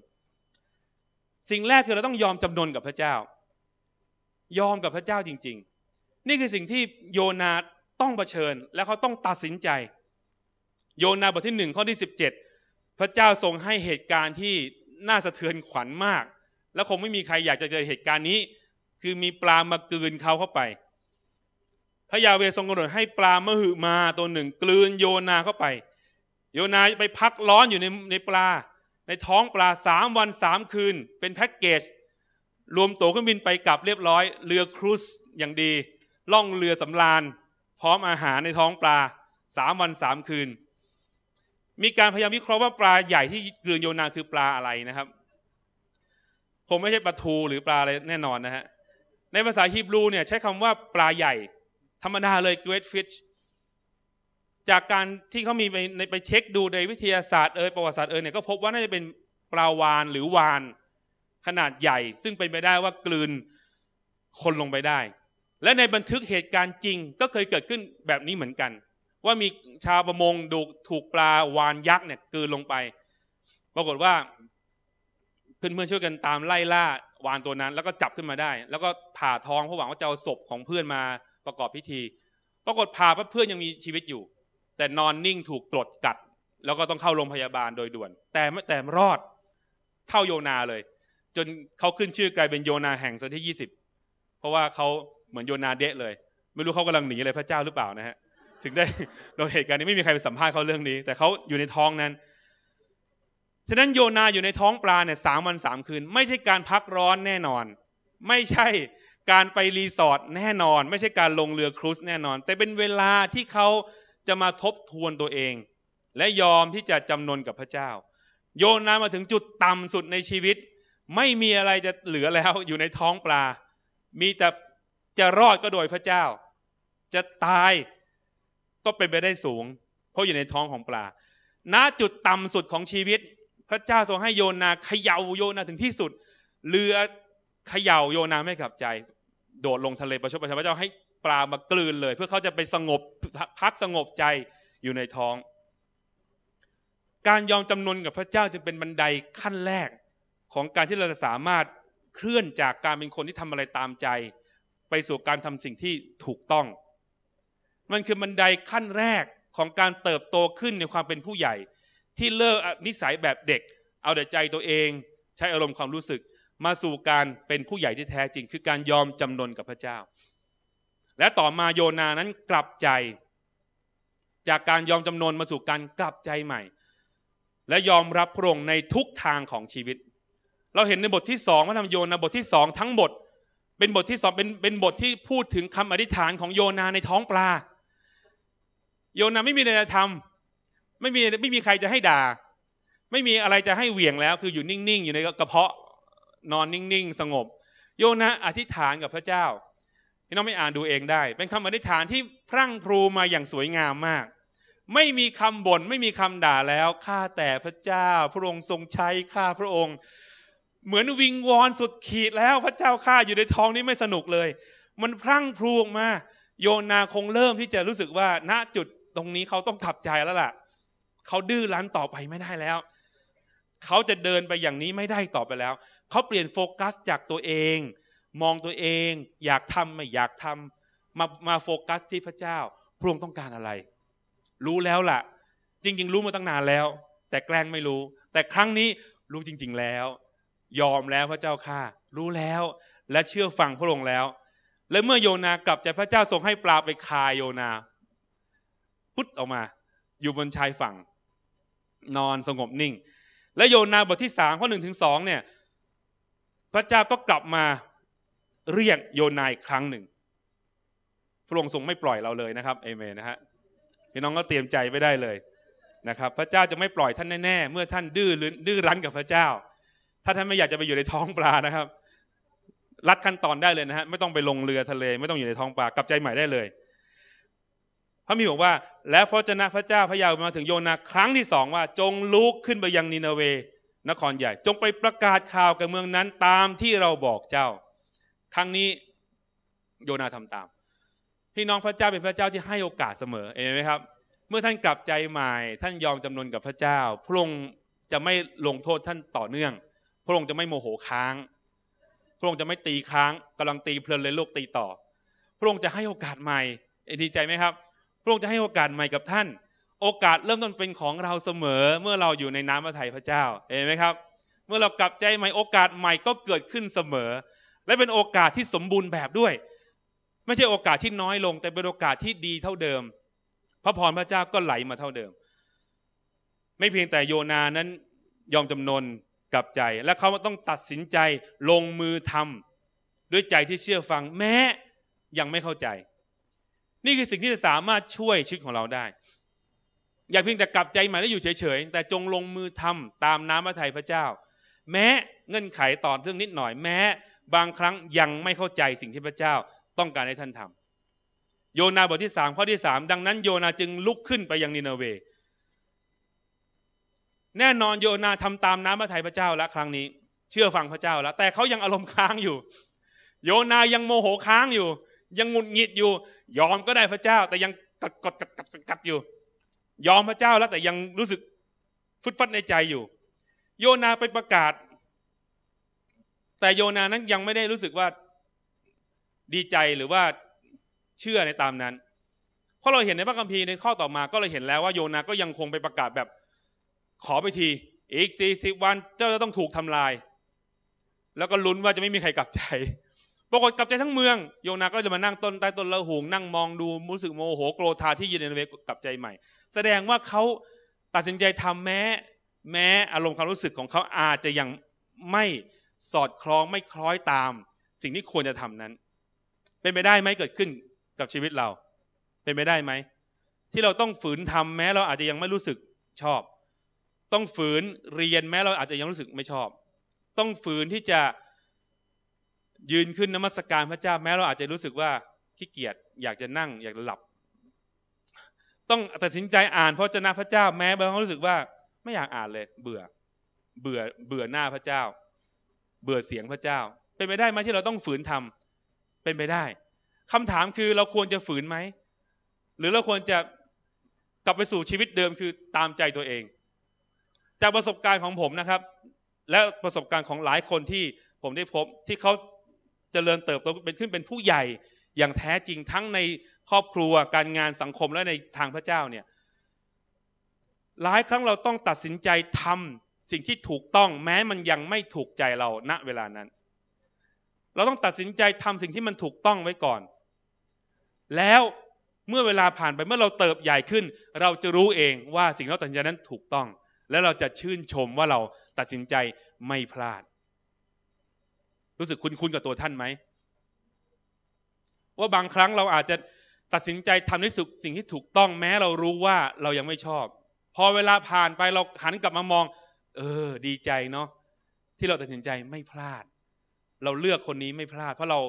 สิ่งแรกคือเราต้องยอมจำนนกับพระเจ้า ยอมกับพระเจ้าจริงๆ นี่คือสิ่งที่โยนาต้องเผชิญและเขาต้องตัดสินใจ โยนาบทที่หนึ่งข้อที่ 17 พระเจ้าทรงให้เหตุการณ์ที่น่าสะเทือนขวัญมาก และคงไม่มีใครอยากจะเจอเหตุการณ์นี้คือมีปลามากืนเขาเข้าไปพระยาเวทรงกำหนดให้ปลามหึมาตัวหนึ่งกลืน โยนาเข้าไปโยนาไปพักร้อนอยู่ในในปลาในท้องปลาสามวันสามคืน เป็นแพ็กเกจรวมตัวเครื่องบินไปกลับเรียบร้อยเรือครูซอย่างดี ล่องเรือสำราญ พร้อมอาหารในท้องปลาสามวันสามคืน มีการพยายามวิเคราะห์ว่าปลาใหญ่ที่เรือโยนาคือปลาอะไรนะครับ คงไม่ใช่ปลาทูหรือปลาอะไรแน่นอนนะฮะในภาษาฮีบรูเนี่ยใช้คำว่าปลาใหญ่ ธรรมดาเลย great fish จากการที่เขามีไปไปเช็คดูในวิทยาศาสตร์เอยประวัติศาสตร์เอยเนี่ยก็พบว่า น่าจะเป็นปลาวานหรือวานขนาดใหญ่ ซึ่งเป็นไปได้ว่ากลืนคนลงไปได้ และในบันทึกเหตุการณ์จริงก็เคยเกิดขึ้นแบบนี้เหมือนกัน ว่ามีชาวประมงดูถูกปลาวานยักษ์เนี่ยกลืนลงไป ปรากฏว่าเพื่อนๆช่วยกันตามไล่ล่าวานตัวนั้น แล้วก็จับขึ้นมาได้ แล้วก็ผ่าท้องเพราะหวังว่าจะเอาศพของเพื่อนมาประกอบพิธี ปรากฏผ่าเพื่อนยังมีชีวิตอยู่แต่นอนนิ่งถูกกรดกัด แล้วก็ต้องเข้าโรงพยาบาลโดยด่วน แต่แต่รอดเท่าโยนาเลย จนเขาขึ้นชื่อกลายเป็นโยนาแห่งสนที่ยที่20 เพราะว่าเขาเหมือนโยนาเดะเลย ไม่รู้เขากำลังหนีอะไรพระเจ้าหรือเปล่านะฮะถึงได้โดนเหตุการณ์นี้ไม่มีใครไปสัมภาษณ์เขาเรื่องนี้ แต่เขาอยู่ในท้องนั้น ฉะนั้นโยนาอยู่ในท้องปลาเนี่ยสามวันสามคืนไม่ใช่การพักร้อนแน่นอน ไม่ใช่การไปรีสอร์ทแน่นอน ไม่ใช่การลงเรือครูซแน่นอน แต่เป็นเวลาที่เขาจะมาทบทวนตัวเองและยอมที่จะจำนนกับพระเจ้า โยนามาถึงจุดต่ำสุดในชีวิต ไม่มีอะไรจะเหลือแล้วอยู่ในท้องปลา มีแต่จะรอดก็โดยพระเจ้า จะตายก็เป็นไปได้สูง เพราะอยู่ในท้องของปลาณจุดต่ำสุดของชีวิต พระเจ้าทรงให้โยนาเขย่าโยนาถึงที่สุดเรือเขย่าโยนาไม่กลับใจ โดดลงทะเลประชดประชันพระเจ้าให้ปลามากลืนเลย เพื่อเขาจะไปสงบพักสงบใจอยู่ในท้อง การยอมจำนนกับพระเจ้าจึงเป็นบันไดขั้นแรกของการที่เราจะสามารถเคลื่อนจากการเป็นคนที่ทำอะไรตามใจ ไปสู่การทำสิ่งที่ถูกต้อง มันคือบันไดขั้นแรกของการเติบโตขึ้นในความเป็นผู้ใหญ่ ที่เลิกนิสัยแบบเด็ก เอาแต่ใจตัวเอง ใช้อารมณ์ความรู้สึก มาสู่การเป็นผู้ใหญ่ที่แท้จริง คือการยอมจำนนกับพระเจ้าและต่อมาโยนานั้นกลับใจจากการยอมจำนนมาสู่การกลับใจใหม่ และยอมรับพระองค์ในทุกทางของชีวิต เราเห็นในบทที่สองพระธรรมโยนาบทที่สองทั้งบทเป็นบทที่สองเป็นเป็นบทที่พูดถึงคำอธิษฐานของโยนาในท้องปลา โยนาไม่มีอะไรจะทำไม่มีไม่มีใครจะให้ด่า ไม่มีอะไรจะให้เหวี่ยงแล้วคืออยู่นิ่งๆ อยู่ในกระเพาะนอนนิ่งๆสงบ โยนาอธิษฐานกับพระเจ้าพี่น้องไม่อ่านดูเองได้ เป็นคำอธิษฐานที่พรั่งพรูมาอย่างสวยงามมาก ไม่มีคำบน่นไม่มีคำด่าแล้ว ข้าแต่พระเจ้าพระองค์ทรงใช้ข้าพระองค์ เหมือนวิงวอนสุดขีดแล้ว พระเจ้าข้าอยู่ในท้องนี้ไม่สนุกเลย มันพรั่ง พรูมา โยนาคงเริ่มที่จะรู้สึกว่าณจุดตรงนี้เขาต้องขับใจแล้วล่ะเขาดื้อรั้นต่อไปไม่ได้แล้วเขาจะเดินไปอย่างนี้ไม่ได้ต่อไปแล้วเขาเปลี่ยนโฟกัสจากตัวเองมองตัวเองอยากทำไม่อยากทำมามาโฟกัสที่พระเจ้าพระองค์ต้องการอะไร รู้แล้วล่ะ จริงๆ รู้มาตั้งนานแล้ว แต่แกล้งไม่รู้ แต่ครั้งนี้รู้จริง ๆแล้ว ยอมแล้วพระเจ้าค่ะรู้แล้วและเชื่อฟังพระองค์แล้ว และเมื่อโยนากลับจากพระเจ้าทรงให้ปลาไปคายโยนา พุทออกมาอยู่บนชายฝั่งนอนสงบนิ่ง และโยนาบทที่สามข้อหนึ่งถึงสองเนี่ย พระเจ้าก็กลับมาเรียกโยนายครั้งหนึ่งพระองค์ทรงไม่ปล่อยเราเลยนะครับเอเมนนะฮะพี่น้องก็เตรียมใจไว้ได้เลยนะครับ พระเจ้าจะไม่ปล่อยท่าน แน่ๆเมื่อท่านดื้อดื้อรั้น กับพระเจ้า ถ้าท่านไม่อยากจะไปอยู่ในท้องปลานะครับรัดขั้นตอนได้เลยนะฮะไม่ต้องไปลงเรือทะเล ไม่ต้องอยู่ในท้องปลากลับใจใหม่ได้เลย พระมีบอกว่า แล้วพระเจ้าพระเจ้าพระยาวมาถึงโยนาครั้งที่สองว่า จงลุกขึ้นไปยังนินาเวนครใหญ่ จงไปประกาศข่าวกับเมืองนั้นตามที่เราบอกเจ้าครั้งนี้โยนาทำตามพี่น้องพระเจ้าเป็นพระเจ้าที่ให้โอกาสเสมอเห็นไหมครับ เมื่อท่านกลับใจใหม่ ท่านยอมจำนนกับพระเจ้า พระองค์จะไม่ลงโทษท่านต่อเนื่อง พระองค์จะไม่โมโหค้าง พระองค์จะไม่ตีค้างกำลังตีเพลินเลยลูกตีต่อ พระองค์จะให้โอกาสใหม่ดีใจไหมครับ พระองค์จะให้โอกาสใหม่กับท่าน โอกาสเริ่มต้นเป็นของเราเสมอ เมื่อเราอยู่ในน้ำพระทัยพระเจ้าเห็นไหมครับ เมื่อเรากลับใจใหม่โอกาสใหม่ก็เกิดขึ้นเสมอและเป็นโอกาสที่สมบูรณ์แบบด้วย ไม่ใช่ โอกาสที่น้อยลง แต่ เป็น โอกาสที่ดีเท่าเดิม พระพรพระเจ้าก็ไหลมาเท่าเดิม ไม่เพียงแต่โยนานั้นยอมจำนนกับใจและเขาต้องตัดสินใจลงมือทำด้วยใจที่เชื่อฟัง แม้ยังไม่เข้าใจ นี่คือสิ่งที่จะสามารถช่วยชีวิตของเราได้ อย่าเพียงแต่กลับใจใหม่แล้วอยู่เฉยๆแต่จงลงมือทำตามน้ำพระทัยพระเจ้า แม้เงื่อนไขต่อเรื่องนิดหน่อยแม้บางครั้งยังไม่เข้าใจสิ่งที่พระเจ้าต้องการให้ท่านทำโยนาบทที่สามข้อที่สามดังนั้นโยนาจึงลุกขึ้นไปยังนินาเวแน่นอนโยนาทำตามน้ำพระทัยพระเจ้าแล้วครั้งนี้ เชื่อฟังพระเจ้าแล้วแต่เขายังอารมณ์ค้างอยู่ โยนายังโมโหค้างอยู่ ยังหงุดหงิดอยู่ ยอมก็ได้พระเจ้าแต่ยังกัดกัดกัดกัดกัดอยู่ยอมพระเจ้าแล้วแต่ยังรู้สึกฟุดฟัดในใจอยู่ โยนาไปประกาศแต่โยนานั้นยังไม่ได้รู้สึกว่าดีใจหรือว่าเชื่อในตามนั้น เพราะเราเห็นในพระคัมภีร์ในข้อต่อมาก็เลยเห็นแล้วว่าโยนาก็ยังคงไปประกาศแบบ ขอไปที อีกสี่สิบวันเจ้าจะต้องถูกทำลาย แล้วก็ลุ้นว่าจะไม่มีใครกลับใจ ปรากฏกลับใจทั้งเมือง โยนาก็จะมานั่งต้น ใต้ต้นละหูงนั่งมองดูรู้สึกโมโหโกรธาที่ยินในเวกลับใจใหม่ แสดงว่าเขาตัดสินใจทำแม้ แม้อารมณ์ความรู้สึกของเขาอาจจะยังไม่สอดคล้องไม่คล้อยตามสิ่งที่ควรจะทำนั้นเป็นไปได้ไหมเกิดขึ้นกับชีวิตเรา เป็นไปได้ไหม ที่เราต้องฝืนทำแม้เราอาจจะยังไม่รู้สึกชอบ ต้องฝืนเรียนแม้เราอาจจะยังรู้สึกไม่ชอบ ต้องฝืนที่จะยืนขึ้นนมัสการพระเจ้า แม้เราอาจจะรู้สึกว่าขี้เกียจอยากจะนั่งอยากหลับ ต้องตัดสินใจอ่านพระเจ้าพระเจ้าแม้บางครั้งรู้สึกว่า ไม่อยากอ่านเลยเบื่อ เบื่อเบื่อหน้าพระเจ้าเบื่อเสียงพระเจ้าเป็นไปได้ไหมที่เราต้องฝืนทำเป็นไปได้ คำถามคือเราควรจะฝืนไหมหรือเราควรจะกลับไปสู่ชีวิตเดิมคือตามใจตัวเอง จากประสบการณ์ของผมนะครับ และประสบการณ์ของหลายคนที่ผมได้พบที่เขาจเจริญเติบโตเป็นขึ้นเป็นผู้ใหญ่อย่างแท้จริงทั้งในครอบครัวการงานสังคมและในทางพระเจ้าเนี่ยหลายครั้งเราต้องตัดสินใจทำสิ่งที่ถูกต้องแม้มันยังไม่ถูกใจเราณเวลานั้น เราต้องตัดสินใจทำสิ่งที่มันถูกต้องไว้ก่อน แล้วเมื่อเวลาผ่านไปเมื่อเราเติบใหญ่ขึ้น เราจะรู้เองว่าสิ่งที่เราตัดสินใจนั้นถูกต้อง และเราจะชื่นชมว่าเราตัดสินใจไม่พลาด รู้สึกคุ้นๆกับตัวท่านไหมว่าบางครั้งเราอาจจะตัดสินใจทำในสุขสิ่งที่ถูกต้องแม้เรารู้ว่าเรายังไม่ชอบ พอเวลาผ่านไปเราหันกลับมามองเออดีใจเนาะที่เราตัดสินใจไม่พลาด เราเลือกคนนี้ไม่พลาดเพราะเรา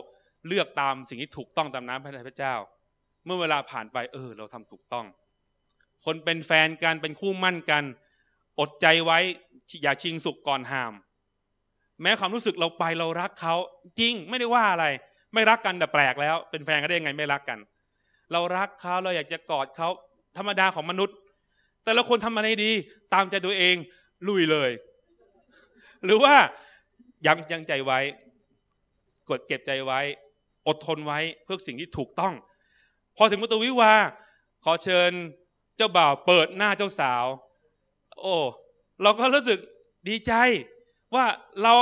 เลือกตามสิ่งที่ถูกต้อง ตามน้ำพระทัยพระเจ้า เมื่อเวลาผ่านไป เออ เราทำถูกต้อง คนเป็นแฟนกันเป็นคู่มั่นกัน อดใจไว้ อย่าชิงสุกก่อนหาม แม้ความรู้สึกเราไปเรารักเขาจริงไม่ได้ว่าอะไร ไม่รักกันแต่แปลกแล้ว เป็นแฟนกันได้ยังไง ไม่รักกัน เรารักเขาเราอยากจะกอดเขาธรรมดาของมนุษย์ แต่ละคนทำอะไรดีตามใจตัวเองลุยเลย หรือว่า ยังยังใจไว้ กดเก็บใจไว้ อดทนไว้ เพื่อสิ่งที่ถูกต้อง พอถึงประตูวิวาขอเชิญเจ้าบ่าวเปิดหน้าเจ้าสาว โอ้เราก็รู้สึกดีใจ ว่าเรา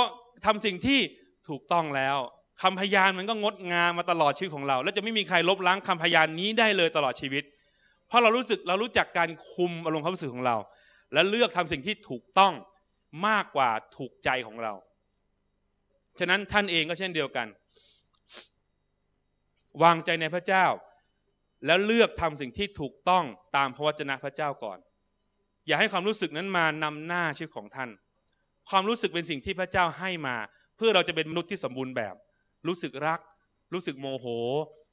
ทำสิ่งที่ถูกต้องแล้วคำพยานมันก็งดงามมาตลอดชีวิตของเรา และจะไม่มีใครลบล้างคำพยานนี้ได้เลยตลอดชีวิต เพราะเรารู้สึกเรารู้จักการคุมอารมณ์ความรู้สึกของเราและเลือกทำสิ่งที่ถูกต้องมากกว่าถูกใจของเรา ฉะนั้นท่านเองก็เช่นเดียวกัน วางใจในพระเจ้า แล้วเลือกทำสิ่งที่ถูกต้องตามพระวจนะพระเจ้าก่อน อย่าให้ความรู้สึกนั้นมานำหน้าชีวิตของท่าน ความรู้สึกเป็นสิ่งที่พระเจ้าให้มา เพื่อเราจะเป็นมนุษย์ที่สมบูรณ์แบบ รู้สึกรัก รู้สึกโมโห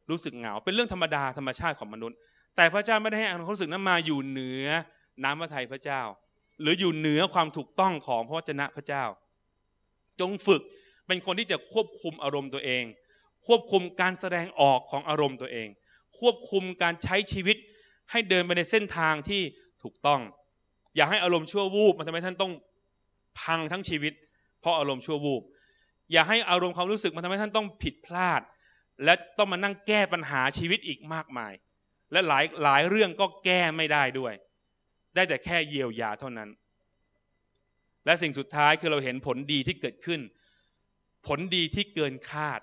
รู้สึกเหงา เป็นเรื่องธรรมดาธรรมชาติของมนุษย์ แต่พระเจ้าไม่ได้ให้ความรู้สึกนั้นมาอยู่เหนือน้ำพระทัยพระเจ้าหรืออยู่เหนือความถูกต้องของพระวจนะพระเจ้า จงฝึกเป็นคนที่จะควบคุมอารมณ์ตัวเอง ควบคุมการแสดงออกของอารมณ์ตัวเอง ควบคุมการใช้ชีวิตให้เดินไปในเส้นทางที่ถูกต้อง อย่าให้อารมณ์ชั่ววูบมันทำให้ท่านต้องพังทั้งชีวิต เพราะอารมณ์ชั่ววูบอย่าให้อารมณ์ความรู้สึกมันทำให้ท่านต้องผิดพลาด และต้องมานั่งแก้ปัญหาชีวิตอีกมากมาย และหลายหลายเรื่องก็แก้ไม่ได้ด้วยได้แต่แค่เยียวยาเท่านั้น และสิ่งสุดท้ายคือเราเห็นผลดีที่เกิดขึ้น ผลดีที่เกินคาด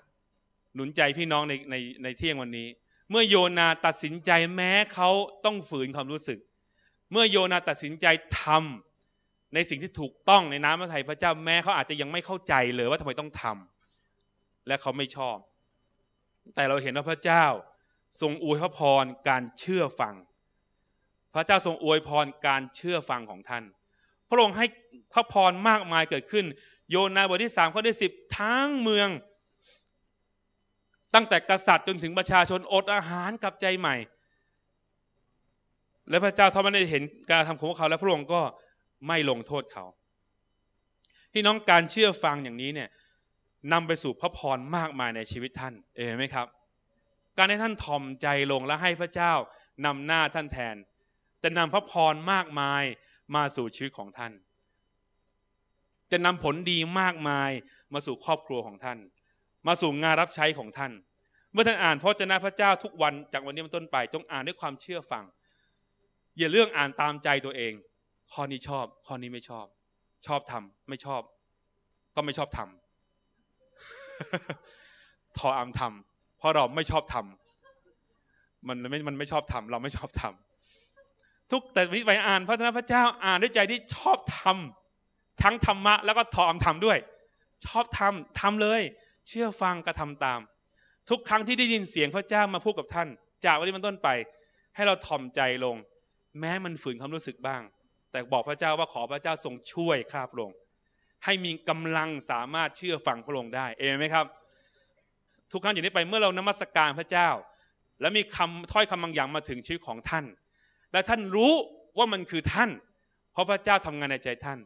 หนุนใจพี่น้องในในในเที่ยงวันนี้ เมื่อโยนาตัดสินใจแม้เขาต้องฝืนความรู้สึก เมื่อโยนาตัดสินใจทำในสิ่งที่ถูกต้องในน้ำพระทัยพระเจ้าแม้เขาอาจจะยังไม่เข้าใจเลยว่าทำไมต้องทำและเขาไม่ชอบ แต่เราเห็นว่าพระเจ้าทรงอวยพระพรการเชื่อฟังพระเจ้าทรงอวยพรการเชื่อฟังของท่าน พระองค์ให้พระพรมากมายเกิดขึ้น โยนาบทที่สามข้อที่สิบทั้งเมือง ตั้งแต่กษัตริย์จนถึงประชาชนอดอาหารกับใจใหม่ และพระเจ้าทอมันได้เห็นการทำของพวกเขา และพระองค์ก็ไม่ลงโทษเขาพี่น้องการเชื่อฟังอย่างนี้เนี่ยนำไปสู่พระพรมากมายในชีวิตท่าน เอเมนไหมครับ การให้ท่านทอมใจลงและให้พระเจ้านำหน้าท่านแทนจะนำพระพรมากมายมาสู่ชีวิตของท่าน จะนำผลดีมากมายมาสู่ครอบครัวของท่าน มาสู่งานรับใช้ของท่าน เมื่อท่านอ่านพระเจ้าพระเจ้าทุกวันจากวันนี้เป็นต้นไปจงอ่านด้วยความเชื่อฟังอย่าเรื่องอ่านตามใจตัวเองข้อนี้ชอบข้อนี้ไม่ชอบ ชอบทำไม่ชอบ ก็ไม่ชอบทำทออามทำเพราะเราไม่ชอบทำมันไม่มันไม่ชอบทำเราไม่ชอบทำทุกแต่วิไปอ่านพระธรรมพระเจ้าอ่านด้วยใจที่ชอบทำทั้งธรรมะแล้วก็ทอมทำด้วย ชอบทำทำเลย เชื่อฟังกระทำตาม ทุกครั้งที่ได้ยินเสียงพระเจ้ามาพูดกับท่าน จากวันนี้เป็นต้นไป ให้เราถ่อมใจลง แม้มันฝืนความรู้สึกบ้าง แต่บอกพระเจ้าว่าขอพระเจ้าทรงช่วยข้าพระองค์ให้มีกำลังสามารถเชื่อฟังพระองค์ได้ เองไหมครับ ทุกครั้งอย่างนี้ไปเมื่อเรานมัสการพระเจ้า และมีคำถ้อยคำบางอย่างมาถึงชีวิตของท่านและท่านรู้ว่ามันคือท่าน เพราะพระเจ้าทำงานในใจท่าน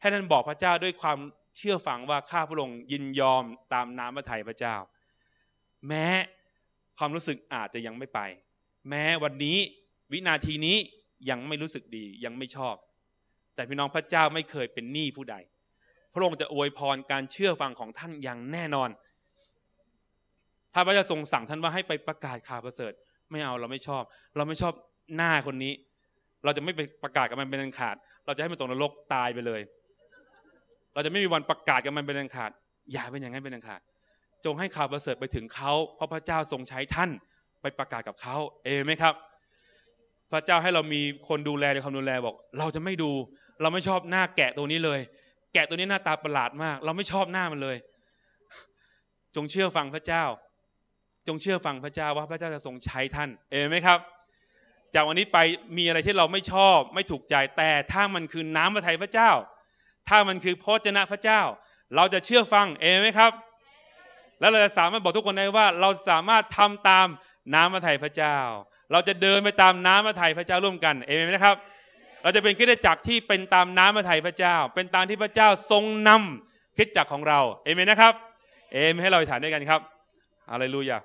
ให้ท่านบอกพระเจ้าด้วยความเชื่อฟังว่าข้าพระองค์ยินยอมตามน้ำพระทัยพระเจ้า แม้ความรู้สึกอาจจะยังไม่ไป แม้วันนี้วินาทีนี้ยังไม่รู้สึกดียังไม่ชอบ แต่พี่น้องพระเจ้าไม่เคยเป็นหนี้ผู้ใด พระองค์จะอวยพรการเชื่อฟังของท่านอย่างแน่นอน ถ้าพระเจ้าทรงสั่งท่านว่าให้ไปประกาศข่าวประเสริฐ ไม่เอาเราไม่ชอบ เราไม่ชอบหน้าคนนี้ เราจะไม่ไปประกาศกับมันเป็นอันขาด เราจะให้มันตกนรกตายไปเลย เราจะไม่มีวันประกาศกับมันเป็นอันขาด อย่าเป็นอย่างนั้นเป็นอันขาดจงให้ข่าวประเสริฐไปถึงเขาเพราะพระเจ้าทรงใช้ท่านไปประกาศกับเขาเอไหมครับ พระเจ้าให้เรามีคนดูแลในความดูแลบอก เราจะไม่ดู เราไม่ชอบหน้าแกะตัวนี้เลย แกะตัวนี้หน้าตาประหลาดมาก เราไม่ชอบหน้ามันเลย จงเชื่อฟังพระเจ้า จงเชื่อฟังพระเจ้าว่าพระเจ้าจะทรงใช้ท่าน เอไหมครับจากวันนี้ไปมีอะไรที่เราไม่ชอบไม่ถูกใจแต่ถ้ามันคือน้ำพระทัยพระเจ้า ถ้ามันคือพระเจนะพระเจ้า เราจะเชื่อฟัง เองไหมครับ แล้วเราจะสามารถบอกทุกคนได้ว่า เราสามารถทำตามน้ำพระทัยพระเจ้า เราจะเดินไปตามน้ำพระทัยพระเจ้าร่วมกันเองไหมครับ เราจะเป็นคิดจักร ที่เป็นตามน้ำพระทัยพระเจ้า เป็นตามที่พระเจ้าทรงนำคิดจักรของเราเอเมนนะครับเอเมนให้เราอธิษฐานด้วยกันครับอะไรลูยา